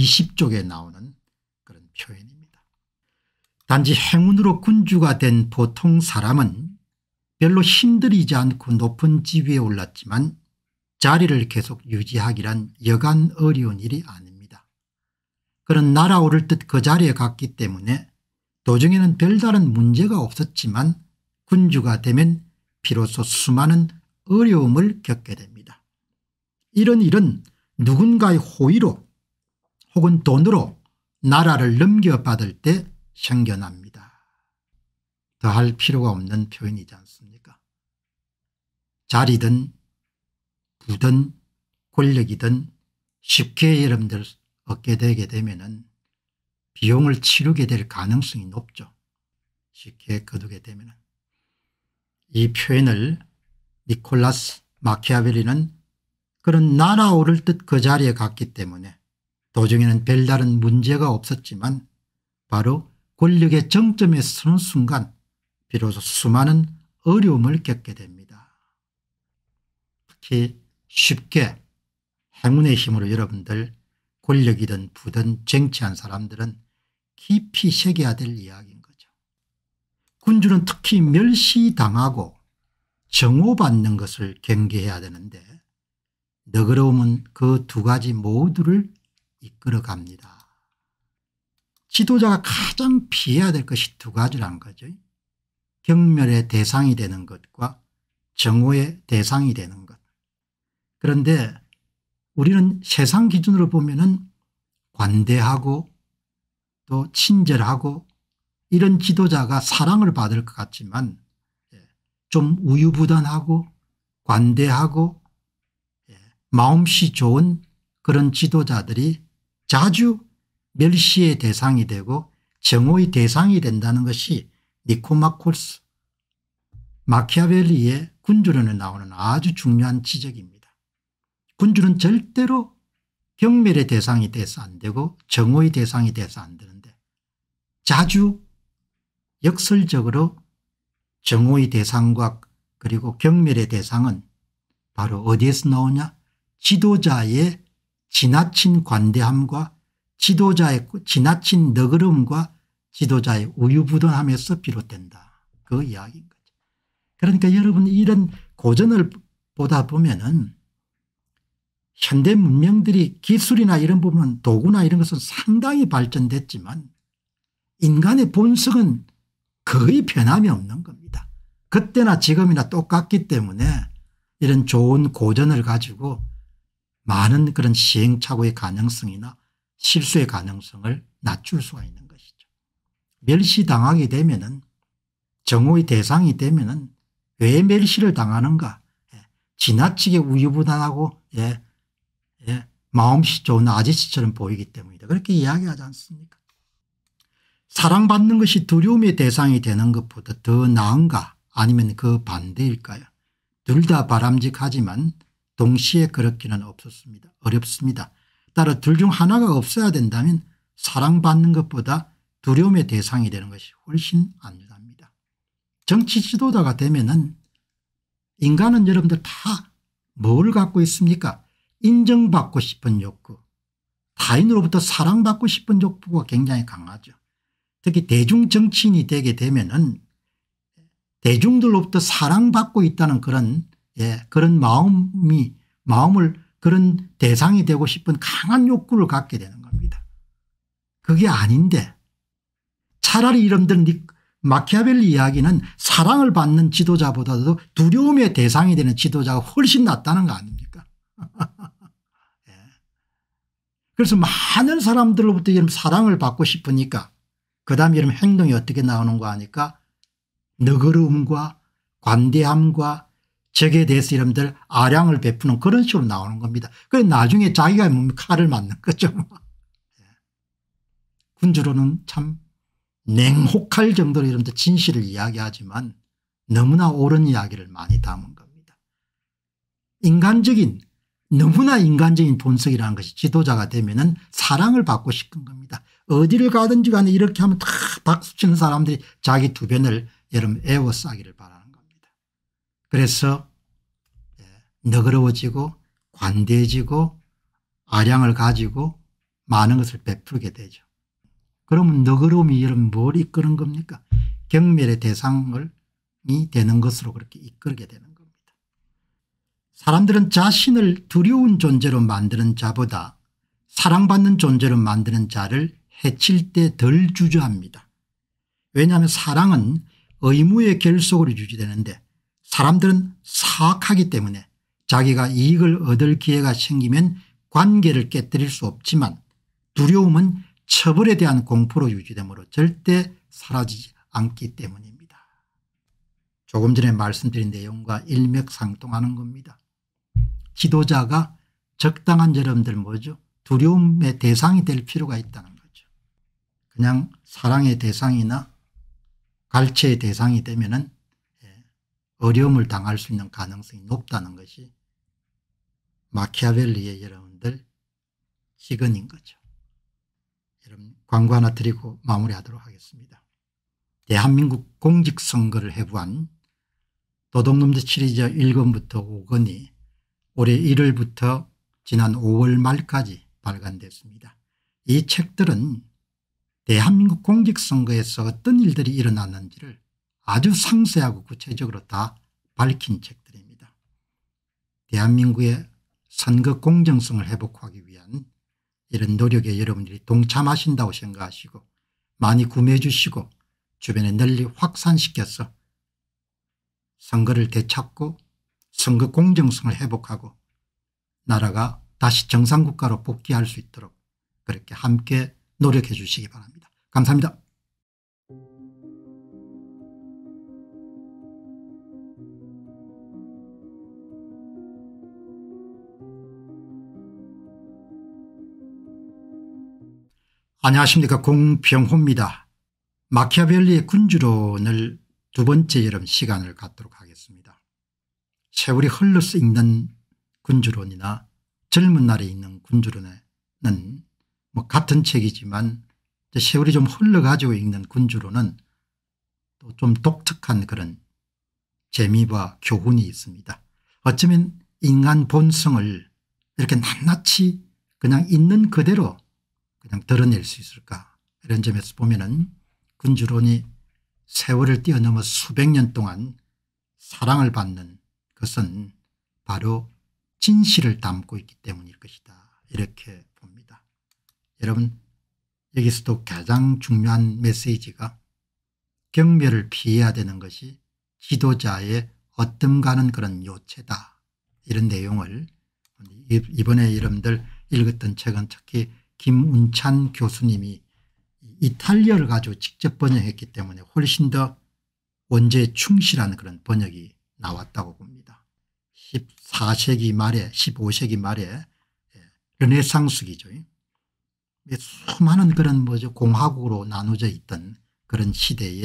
20쪽에 예. 나오는 그런 표현입니다. 단지 행운으로 군주가 된 보통 사람은 별로 힘들이지 않고 높은 지위에 올랐지만 자리를 계속 유지하기란 여간 어려운 일이 아닙니다. 그런 날아오를 듯 그 자리에 갔기 때문에 도중에는 별다른 문제가 없었지만 군주가 되면 비로소 수많은 어려움을 겪게 됩니다. 이런 일은 누군가의 호의로 혹은 돈으로 나라를 넘겨받을 때 생겨납니다. 더 할 필요가 없는 표현이지 않습니까? 자리든 부든 권력이든 쉽게 여러분들 얻게 되게 되면 비용을 치르게 될 가능성이 높죠. 쉽게 거두게 되면 이 표현을 니콜라스 마키아벨리는 그런 날아오를 듯 그 자리에 갔기 때문에 도중에는 별다른 문제가 없었지만 바로 권력의 정점에 서는 순간 비로소 수많은 어려움을 겪게 됩니다. 특히 쉽게 행운의 힘으로 여러분들 권력이든 부든 쟁취한 사람들은 깊이 새겨야 될 이야기인 거죠. 군주는 특히 멸시당하고 정오받는 것을 경계해야 되는데 너그러움은 그 두 가지 모두를 이끌어갑니다. 지도자가 가장 피해야 될 것이 두 가지라는 거죠. 경멸의 대상이 되는 것과 정오의 대상이 되는 것. 그런데 우리는 세상 기준으로 보면 은 관대하고 또 친절하고 이런 지도자가 사랑을 받을 것 같지만 예, 좀 우유부단하고 관대하고 예, 마음씨 좋은 그런 지도자들이 자주 멸시의 대상이 되고 정오의 대상이 된다는 것이 니코마콜스 마키아벨리의 군주론에 나오는 아주 중요한 지적입니다. 군주는 절대로 경멸의 대상이 돼서 안 되고 정오의 대상이 돼서 안 되는데 자주 역설적으로 정오의 대상과 그리고 경멸의 대상은 바로 어디에서 나오냐 지도자의 지나친 관대함과 지도자의 지나친 너그러움과 지도자의 우유부단함에서 비롯된다. 그 이야기인 거죠. 그러니까 여러분 이런 고전을 보다 보면은 현대 문명들이 기술이나 이런 부분은 도구나 이런 것은 상당히 발전됐지만 인간의 본성은 거의 변함이 없는 겁니다. 그때나 지금이나 똑같기 때문에 이런 좋은 고전을 가지고 많은 그런 시행착오의 가능성이나 실수의 가능성을 낮출 수가 있는 것이죠. 멸시당하게 되면은 정오의 대상이 되면은 왜 멸시를 당하는가 예. 지나치게 우유부단하고 예. 예. 마음씨 좋은 아저씨처럼 보이기 때문이다. 그렇게 이야기하지 않습니까 사랑받는 것이 두려움의 대상이 되는 것보다 더 나은가 아니면 그 반대일까요 둘 다 바람직하지만 동시에 그렇기는 없었습니다. 어렵습니다. 따라 둘중 하나가 없어야 된다면 사랑받는 것보다 두려움의 대상이 되는 것이 훨씬 안전합니다. 정치 지도자가 되면은 인간은 여러분들 다 뭘 갖고 있습니까? 인정받고 싶은 욕구, 타인으로부터 사랑받고 싶은 욕구가 굉장히 강하죠. 특히 대중정치인이 되게 되면은 대중들로부터 사랑받고 있다는 그런 예, 그런 마음이 마음을 그런 대상이 되고 싶은 강한 욕구를 갖게 되는 겁니다. 그게 아닌데 차라리 이런들 마키아벨리 이야기는 사랑을 받는 지도자보다도 두려움의 대상이 되는 지도자가 훨씬 낫다는 거 아닙니까? 예. 그래서 많은 사람들로부터 이런 사랑을 받고 싶으니까 그 다음에 이런 행동이 어떻게 나오는 거 아니까 너그러움과 관대함과 적에 대해서 이름들 아량을 베푸는 그런 식으로 나오는 겁니다. 그래 나중에 자기가 칼을 맞는 거죠. 예. 군주로는 참 냉혹할 정도로 이름들 진실을 이야기하지만 너무나 옳은 이야기를 많이 담은 겁니다. 인간적인 너무나 인간적인 본성이라는 것이 지도자가 되면 은 사랑을 받고 싶은 겁니다. 어디를 가든지 간에 이렇게 하면 다 박수치는 사람들이 자기 두변을 여러분 애워싸기를 바랍니다. 그래서 예, 너그러워지고 관대해지고 아량을 가지고 많은 것을 베풀게 되죠. 그러면 너그러움이 여러분 뭘 이끄는 겁니까? 경멸의 대상이 되는 것으로 그렇게 이끌게 되는 겁니다. 사람들은 자신을 두려운 존재로 만드는 자보다 사랑받는 존재로 만드는 자를 해칠 때 덜 주저합니다. 왜냐하면 사랑은 의무의 결속으로 유지되는데 사람들은 사악하기 때문에 자기가 이익을 얻을 기회가 생기면 관계를 깨뜨릴 수 없지만 두려움은 처벌에 대한 공포로 유지되므로 절대 사라지지 않기 때문입니다. 조금 전에 말씀드린 내용과 일맥상통하는 겁니다. 지도자가 적당한 여러분들 뭐죠? 두려움의 대상이 될 필요가 있다는 거죠. 그냥 사랑의 대상이나 갈채의 대상이 되면 은 어려움을 당할 수 있는 가능성이 높다는 것이 마키아벨리의 여러분들 직언인 거죠. 여러분 광고 하나 드리고 마무리하도록 하겠습니다. 대한민국 공직선거를 해부한 도둑놈들 시리즈 1권부터 5권이 올해 1월부터 지난 5월 말까지 발간됐습니다. 이 책들은 대한민국 공직선거에서 어떤 일들이 일어났는지를 아주 상세하고 구체적으로 다 밝힌 책들입니다. 대한민국의 선거 공정성을 회복하기 위한 이런 노력에 여러분들이 동참하신다고 생각하시고 많이 구매해 주시고 주변에 널리 확산시켜서 선거를 되찾고 선거 공정성을 회복하고 나라가 다시 정상국가로 복귀할 수 있도록 그렇게 함께 노력해 주시기 바랍니다. 감사합니다. 안녕하십니까 공병호입니다. 마키아벨리의 군주론을 두 번째 여름 시간을 갖도록 하겠습니다. 세월이 흘러서 읽는 군주론이나 젊은 날에 있는 군주론에는 뭐 같은 책이지만 세월이 좀 흘러가지고 읽는 군주론은 또 좀 독특한 그런 재미와 교훈이 있습니다. 어쩌면 인간 본성을 이렇게 낱낱이 그냥 있는 그대로 그냥 드러낼 수 있을까 이런 점에서 보면은 군주론이 세월을 뛰어넘어 수백 년 동안 사랑을 받는 것은 바로 진실을 담고 있기 때문일 것이다 이렇게 봅니다. 여러분 여기서도 가장 중요한 메시지가 경멸을 피해야 되는 것이 지도자의 어뜸가는 그런 요체다 이런 내용을 이번에 여러분들 읽었던 책은 특히 김운찬 교수님이 이탈리아를 가지고 직접 번역했기 때문에 훨씬 더 원제에 충실한 그런 번역이 나왔다고 봅니다. 14세기 말에 15세기 말에 예, 르네상스기죠. 수많은 그런 뭐죠 공화국으로 나누어져 있던 그런 시대에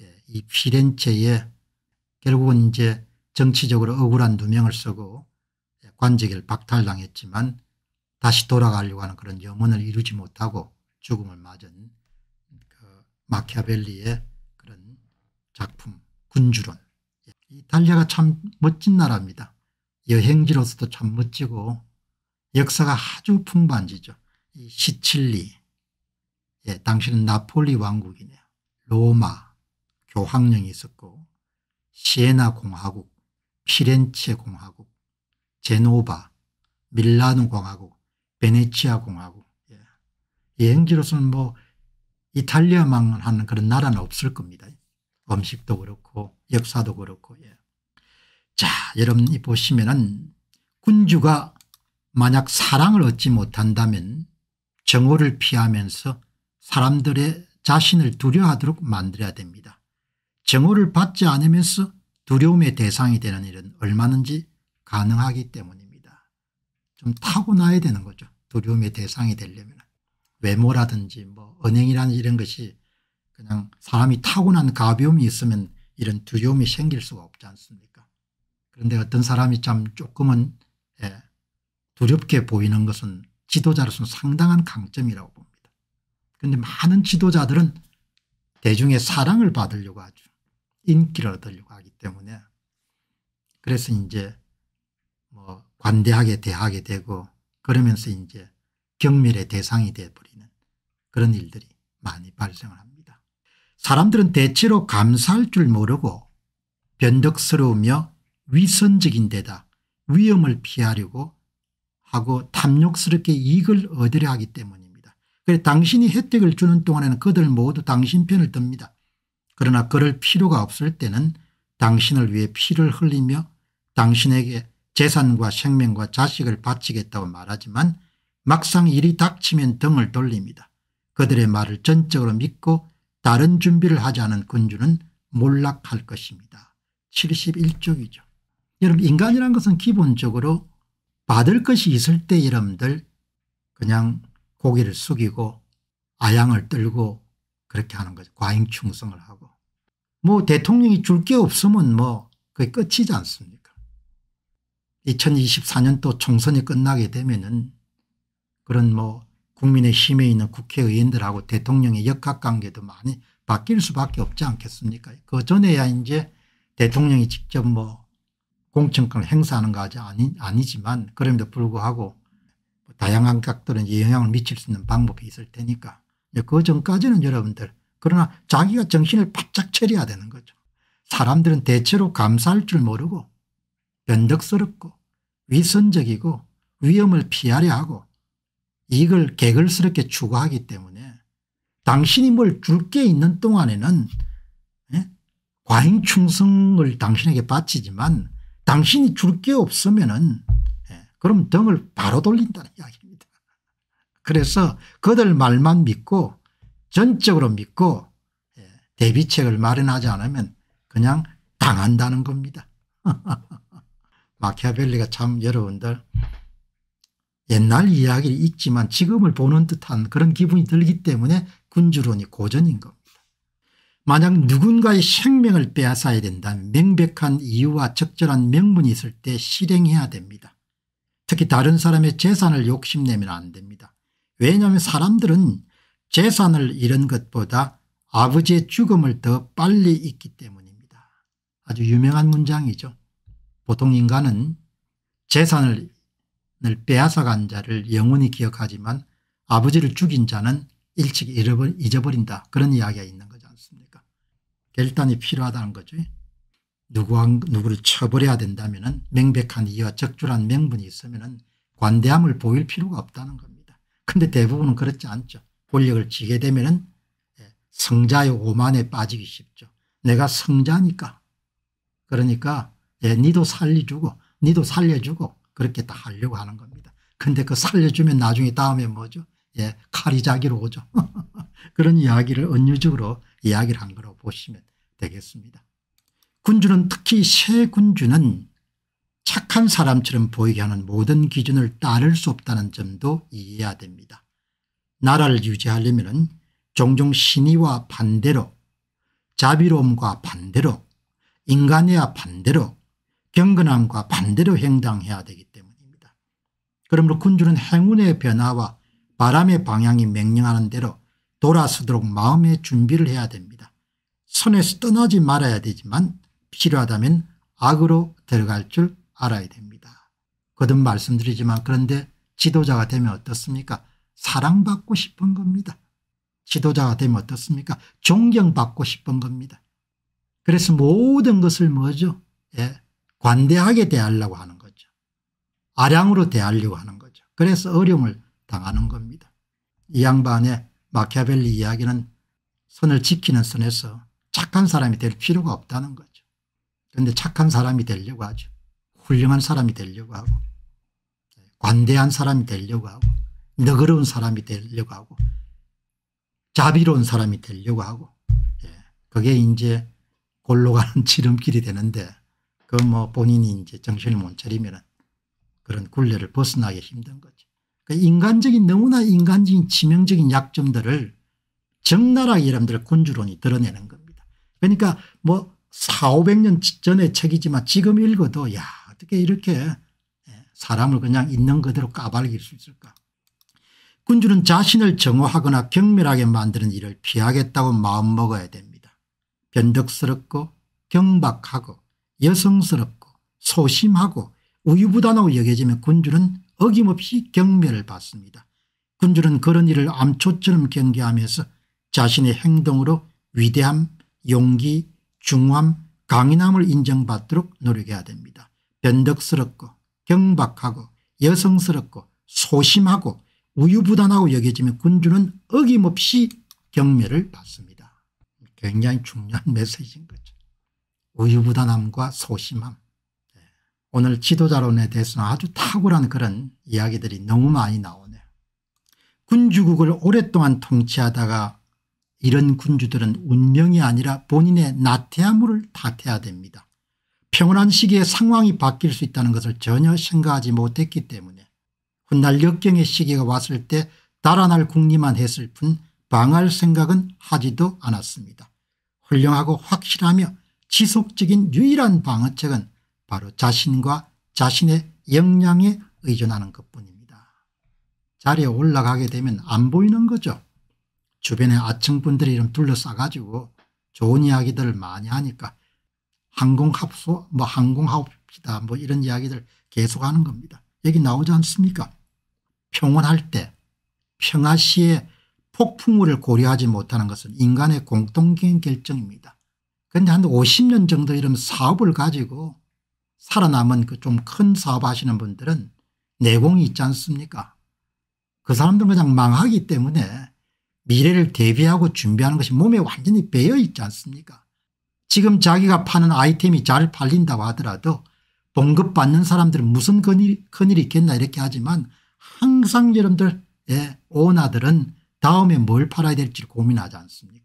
예, 이 피렌체에 결국은 이제 정치적으로 억울한 누명을 쓰고 예, 관직을 박탈당했지만 다시 돌아가려고 하는 그런 염원을 이루지 못하고 죽음을 맞은 그 마키아벨리의 그런 작품 군주론. 이탈리아가 참 멋진 나라입니다. 여행지로서도 참 멋지고 역사가 아주 풍부한지죠. 시칠리, 예, 당시는 나폴리 왕국이네요. 로마, 교황령이 있었고 시에나 공화국, 피렌체 공화국, 제노바, 밀라노 공화국 베네치아 공화국 예. 여행지로서는 뭐 이탈리아만 하는 그런 나라는 없을 겁니다. 음식도 그렇고 역사도 그렇고 예. 자 여러분 이 보시면은 군주가 만약 사랑을 얻지 못한다면 정오를 피하면서 사람들의 자신을 두려워하도록 만들어야 됩니다. 정오를 받지 않으면서 두려움의 대상이 되는 일은 얼마든지 가능하기 때문입니다. 좀 타고나야 되는 거죠. 두려움의 대상이 되려면 외모라든지 뭐 언행이라든지 이런 것이 그냥 사람이 타고난 가벼움이 있으면 이런 두려움이 생길 수가 없지 않습니까 그런데 어떤 사람이 참 조금은 예, 두렵게 보이는 것은 지도자로서는 상당한 강점이라고 봅니다. 그런데 많은 지도자들은 대중의 사랑을 받으려고 하죠. 인기를 얻으려고 하기 때문에 그래서 이제 뭐 관대하게 대하게 되고 그러면서 이제 경멸의 대상이 되어버리는 그런 일들이 많이 발생을 합니다. 사람들은 대체로 감사할 줄 모르고 변덕스러우며 위선적인 데다 위험을 피하려고 하고 탐욕스럽게 이익을 얻으려 하기 때문입니다. 그래 당신이 혜택을 주는 동안에는 그들 모두 당신 편을 듭니다. 그러나 그럴 필요가 없을 때는 당신을 위해 피를 흘리며 당신에게 재산과 생명과 자식을 바치겠다고 말하지만 막상 일이 닥치면 등을 돌립니다. 그들의 말을 전적으로 믿고 다른 준비를 하지 않은 군주는 몰락할 것입니다. 71쪽이죠. 여러분 인간이란 것은 기본적으로 받을 것이 있을 때 여러분들 그냥 고개를 숙이고 아양을 떨고 그렇게 하는 거죠. 과잉충성을 하고. 뭐 대통령이 줄 게 없으면 뭐 그게 끝이지 않습니까? 2024년도 총선이 끝나게 되면은 그런 뭐 국민의 힘에 있는 국회의원들하고 대통령의 역학관계도 많이 바뀔 수밖에 없지 않겠습니까 그 전에야 이제 대통령이 직접 뭐 공천권을 행사하는 것이 아니, 아니지만 그럼에도 불구하고 다양한 각도는 영향을 미칠 수 있는 방법이 있을 테니까 그 전까지는 여러분들 그러나 자기가 정신을 바짝 차려야 되는 거죠. 사람들은 대체로 감사할 줄 모르고 변덕스럽고 위선적이고 위험을 피하려 하고 이익을 개걸스럽게 추구하기 때문에 당신이 뭘 줄 게 있는 동안에는 예? 과잉 충성을 당신에게 바치지만 당신이 줄 게 없으면은 예? 그럼 등을 바로 돌린다는 이야기입니다. 그래서 그들 말만 믿고 전적으로 믿고 예? 대비책을 마련하지 않으면 그냥 당한다는 겁니다. 마키아벨리가 참 여러분들 옛날 이야기를 읽지만 지금을 보는 듯한 그런 기분이 들기 때문에 군주론이 고전인 겁니다. 만약 누군가의 생명을 빼앗아야 된다면 명백한 이유와 적절한 명분이 있을 때 실행해야 됩니다. 특히 다른 사람의 재산을 욕심내면 안 됩니다. 왜냐하면 사람들은 재산을 잃은 것보다 아버지의 죽음을 더 빨리 잊기 때문입니다. 아주 유명한 문장이죠. 보통 인간은 재산을 빼앗아간 자를 영원히 기억하지만 아버지를 죽인 자는 일찍 잊어버린다 그런 이야기가 있는 거지 않습니까 결단이 필요하다는 거죠. 누구 누구를 처벌해야 된다면 명백한 이유와 적절한 명분이 있으면 관대함을 보일 필요가 없다는 겁니다. 근데 대부분은 그렇지 않죠. 권력을 쥐게 되면 예, 성자의 오만에 빠지기 쉽죠. 내가 성자니까. 그러니까 예, 니도 살려주고 니도 살려주고 그렇게 다 하려고 하는 겁니다. 근데 그 살려주면 나중에 다음에 뭐죠? 예, 칼이 자기로 오죠. 그런 이야기를 은유적으로 이야기를 한 거로 보시면 되겠습니다. 군주는 특히 새 군주는 착한 사람처럼 보이게 하는 모든 기준을 따를 수 없다는 점도 이해해야 됩니다. 나라를 유지하려면 종종 신의와 반대로 자비로움과 반대로 인간애와 반대로 경건함과 반대로 행당해야 되기 때문입니다. 그러므로 군주는 행운의 변화와 바람의 방향이 명령하는 대로 돌아서도록 마음의 준비를 해야 됩니다. 선에서 떠나지 말아야 되지만 필요하다면 악으로 들어갈 줄 알아야 됩니다. 거듭 말씀드리지만 그런데 지도자가 되면 어떻습니까? 사랑받고 싶은 겁니다. 지도자가 되면 어떻습니까? 존경받고 싶은 겁니다. 그래서 모든 것을 뭐죠? 예, 관대하게 대하려고 하는 거죠. 아량으로 대하려고 하는 거죠. 그래서 어려움을 당하는 겁니다. 이 양반의 마키아벨리 이야기는 선을 지키는 선에서 착한 사람이 될 필요가 없다는 거죠. 그런데 착한 사람이 되려고 하죠. 훌륭한 사람이 되려고 하고 관대한 사람이 되려고 하고 너그러운 사람이 되려고 하고 자비로운 사람이 되려고 하고 예, 그게 이제 골로 가는 지름길이 되는데 그뭐 본인이 이제 정신을 못 차리면 그런 굴레를 벗어나기 힘든 거죠. 그 인간적인 너무나 인간적인 치명적인 약점들을 적나라하게 여러분들 군주론이 드러내는 겁니다. 그러니까 뭐 4,500년 전의 책이지만 지금 읽어도 야 어떻게 이렇게 예, 사람을 그냥 있는 그대로 까발길 수 있을까. 군주는 자신을 정오하거나 경멸하게 만드는 일을 피하겠다고 마음먹어야 됩니다. 변덕스럽고 경박하고 여성스럽고 소심하고 우유부단하고 여겨지며 군주는 어김없이 경멸을 받습니다. 군주는 그런 일을 암초처럼 경계하면서 자신의 행동으로 위대함, 용기, 중함, 강인함을 인정받도록 노력해야 됩니다. 변덕스럽고 경박하고 여성스럽고 소심하고 우유부단하고 여겨지며 군주는 어김없이 경멸을 받습니다. 굉장히 중요한 메시지인 거죠. 우유부단함과 소심함 오늘 지도자론에 대해서는 아주 탁월한 그런 이야기들이 너무 많이 나오네요. 군주국을 오랫동안 통치하다가 이런 군주들은 운명이 아니라 본인의 나태함을 탓해야 됩니다. 평온한 시기에 상황이 바뀔 수 있다는 것을 전혀 생각하지 못했기 때문에 훗날 역경의 시기가 왔을 때 달아날 궁리만 했을 뿐망할 생각은 하지도 않았습니다. 훌륭하고 확실하며 지속적인 유일한 방어책은 바로 자신과 자신의 역량에 의존하는 것뿐입니다. 자리에 올라가게 되면 안 보이는 거죠. 주변의 아청분들이 이름 둘러싸가지고 좋은 이야기들을 많이 하니까 항공합소 뭐항공하시다뭐 이런 이야기들 계속하는 겁니다. 여기 나오지 않습니까? 평온할 때 평화시에 폭풍우를 고려하지 못하는 것은 인간의 공통된 결정입니다. 그런데 한 50년 정도 이런 사업을 가지고 살아남은 그 좀 큰 사업 하시는 분들은 내공이 있지 않습니까 그 사람들은 그냥 망하기 때문에 미래를 대비하고 준비하는 것이 몸에 완전히 배어 있지 않습니까 지금 자기가 파는 아이템이 잘 팔린다고 하더라도 봉급받는 사람들은 무슨 큰일, 큰일이 있겠나 이렇게 하지만 항상 여러분들 예, 오너들은 다음에 뭘 팔아야 될지 고민하지 않습니까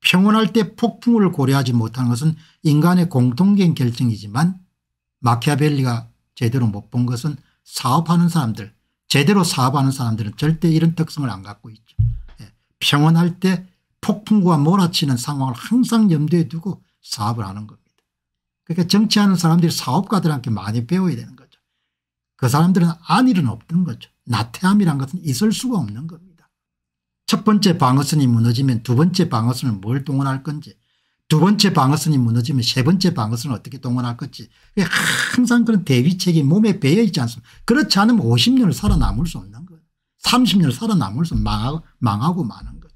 평온할 때 폭풍을 고려하지 못하는 것은 인간의 공통된 결정이지만 마키아벨리가 제대로 못 본 것은 사업하는 사람들 제대로 사업하는 사람들은 절대 이런 특성을 안 갖고 있죠. 예, 평온할 때 폭풍과 몰아치는 상황을 항상 염두에 두고 사업을 하는 겁니다. 그러니까 정치하는 사람들이 사업가들한테 많이 배워야 되는 거죠. 그 사람들은 안일은 없는 거죠. 나태함이란 것은 있을 수가 없는 겁니다. 첫 번째 방어선이 무너지면 두 번째 방어선을 뭘 동원할 건지 두 번째 방어선이 무너지면 세 번째 방어선을 어떻게 동원할 건지 항상 그런 대비책이 몸에 배어 있지 않습니까 그렇지 않으면 50년을 살아남을 수 없는 거예요. 30년을 살아남을 수 망하고, 망하고 마는 거지.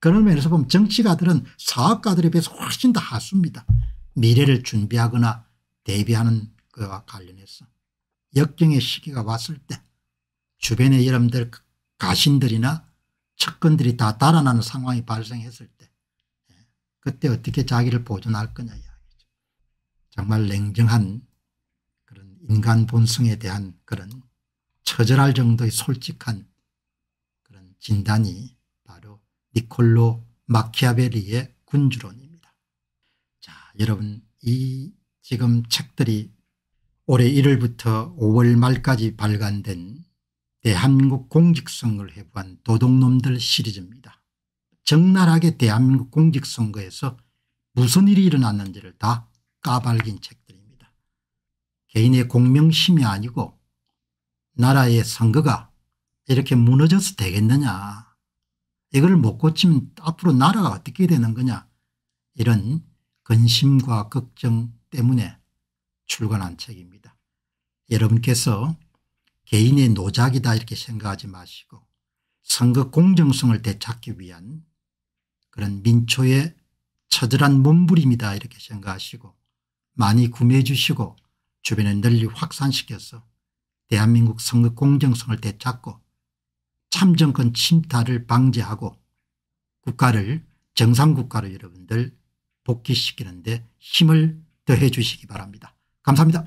그런 면에서 보면 정치가들은 사업가들에 비해서 훨씬 더 하수입니다. 미래를 준비하거나 대비하는 것과 관련해서 역경의 시기가 왔을 때 주변의 여러분들 가신들이나 측근들이 다 달아나는 상황이 발생했을 때 그때 어떻게 자기를 보존할 거냐 이야기죠. 정말 냉정한 그런 인간 본성에 대한 그런 처절할 정도의 솔직한 그런 진단이 바로 니콜로 마키아벨리의 군주론입니다. 자, 여러분 이 지금 책들이 올해 1월부터 5월 말까지 발간된 대한민국 공직선거를 해부한 도둑놈들 시리즈입니다. 적나라하게 대한민국 공직선거에서 무슨 일이 일어났는지를 다 까발긴 책들입니다. 개인의 공명심이 아니고 나라의 선거가 이렇게 무너져서 되겠느냐 이걸 못 고치면 앞으로 나라가 어떻게 되는 거냐 이런 근심과 걱정 때문에 출간한 책입니다. 여러분께서 개인의 노작이다 이렇게 생각하지 마시고 선거 공정성을 되찾기 위한 그런 민초의 처절한 몸부림이다 이렇게 생각하시고 많이 구매해 주시고 주변에 널리 확산시켜서 대한민국 선거 공정성을 되찾고 참정권 침탈을 방지하고 국가를 정상국가로 여러분들 복귀시키는 데 힘을 더해 주시기 바랍니다. 감사합니다.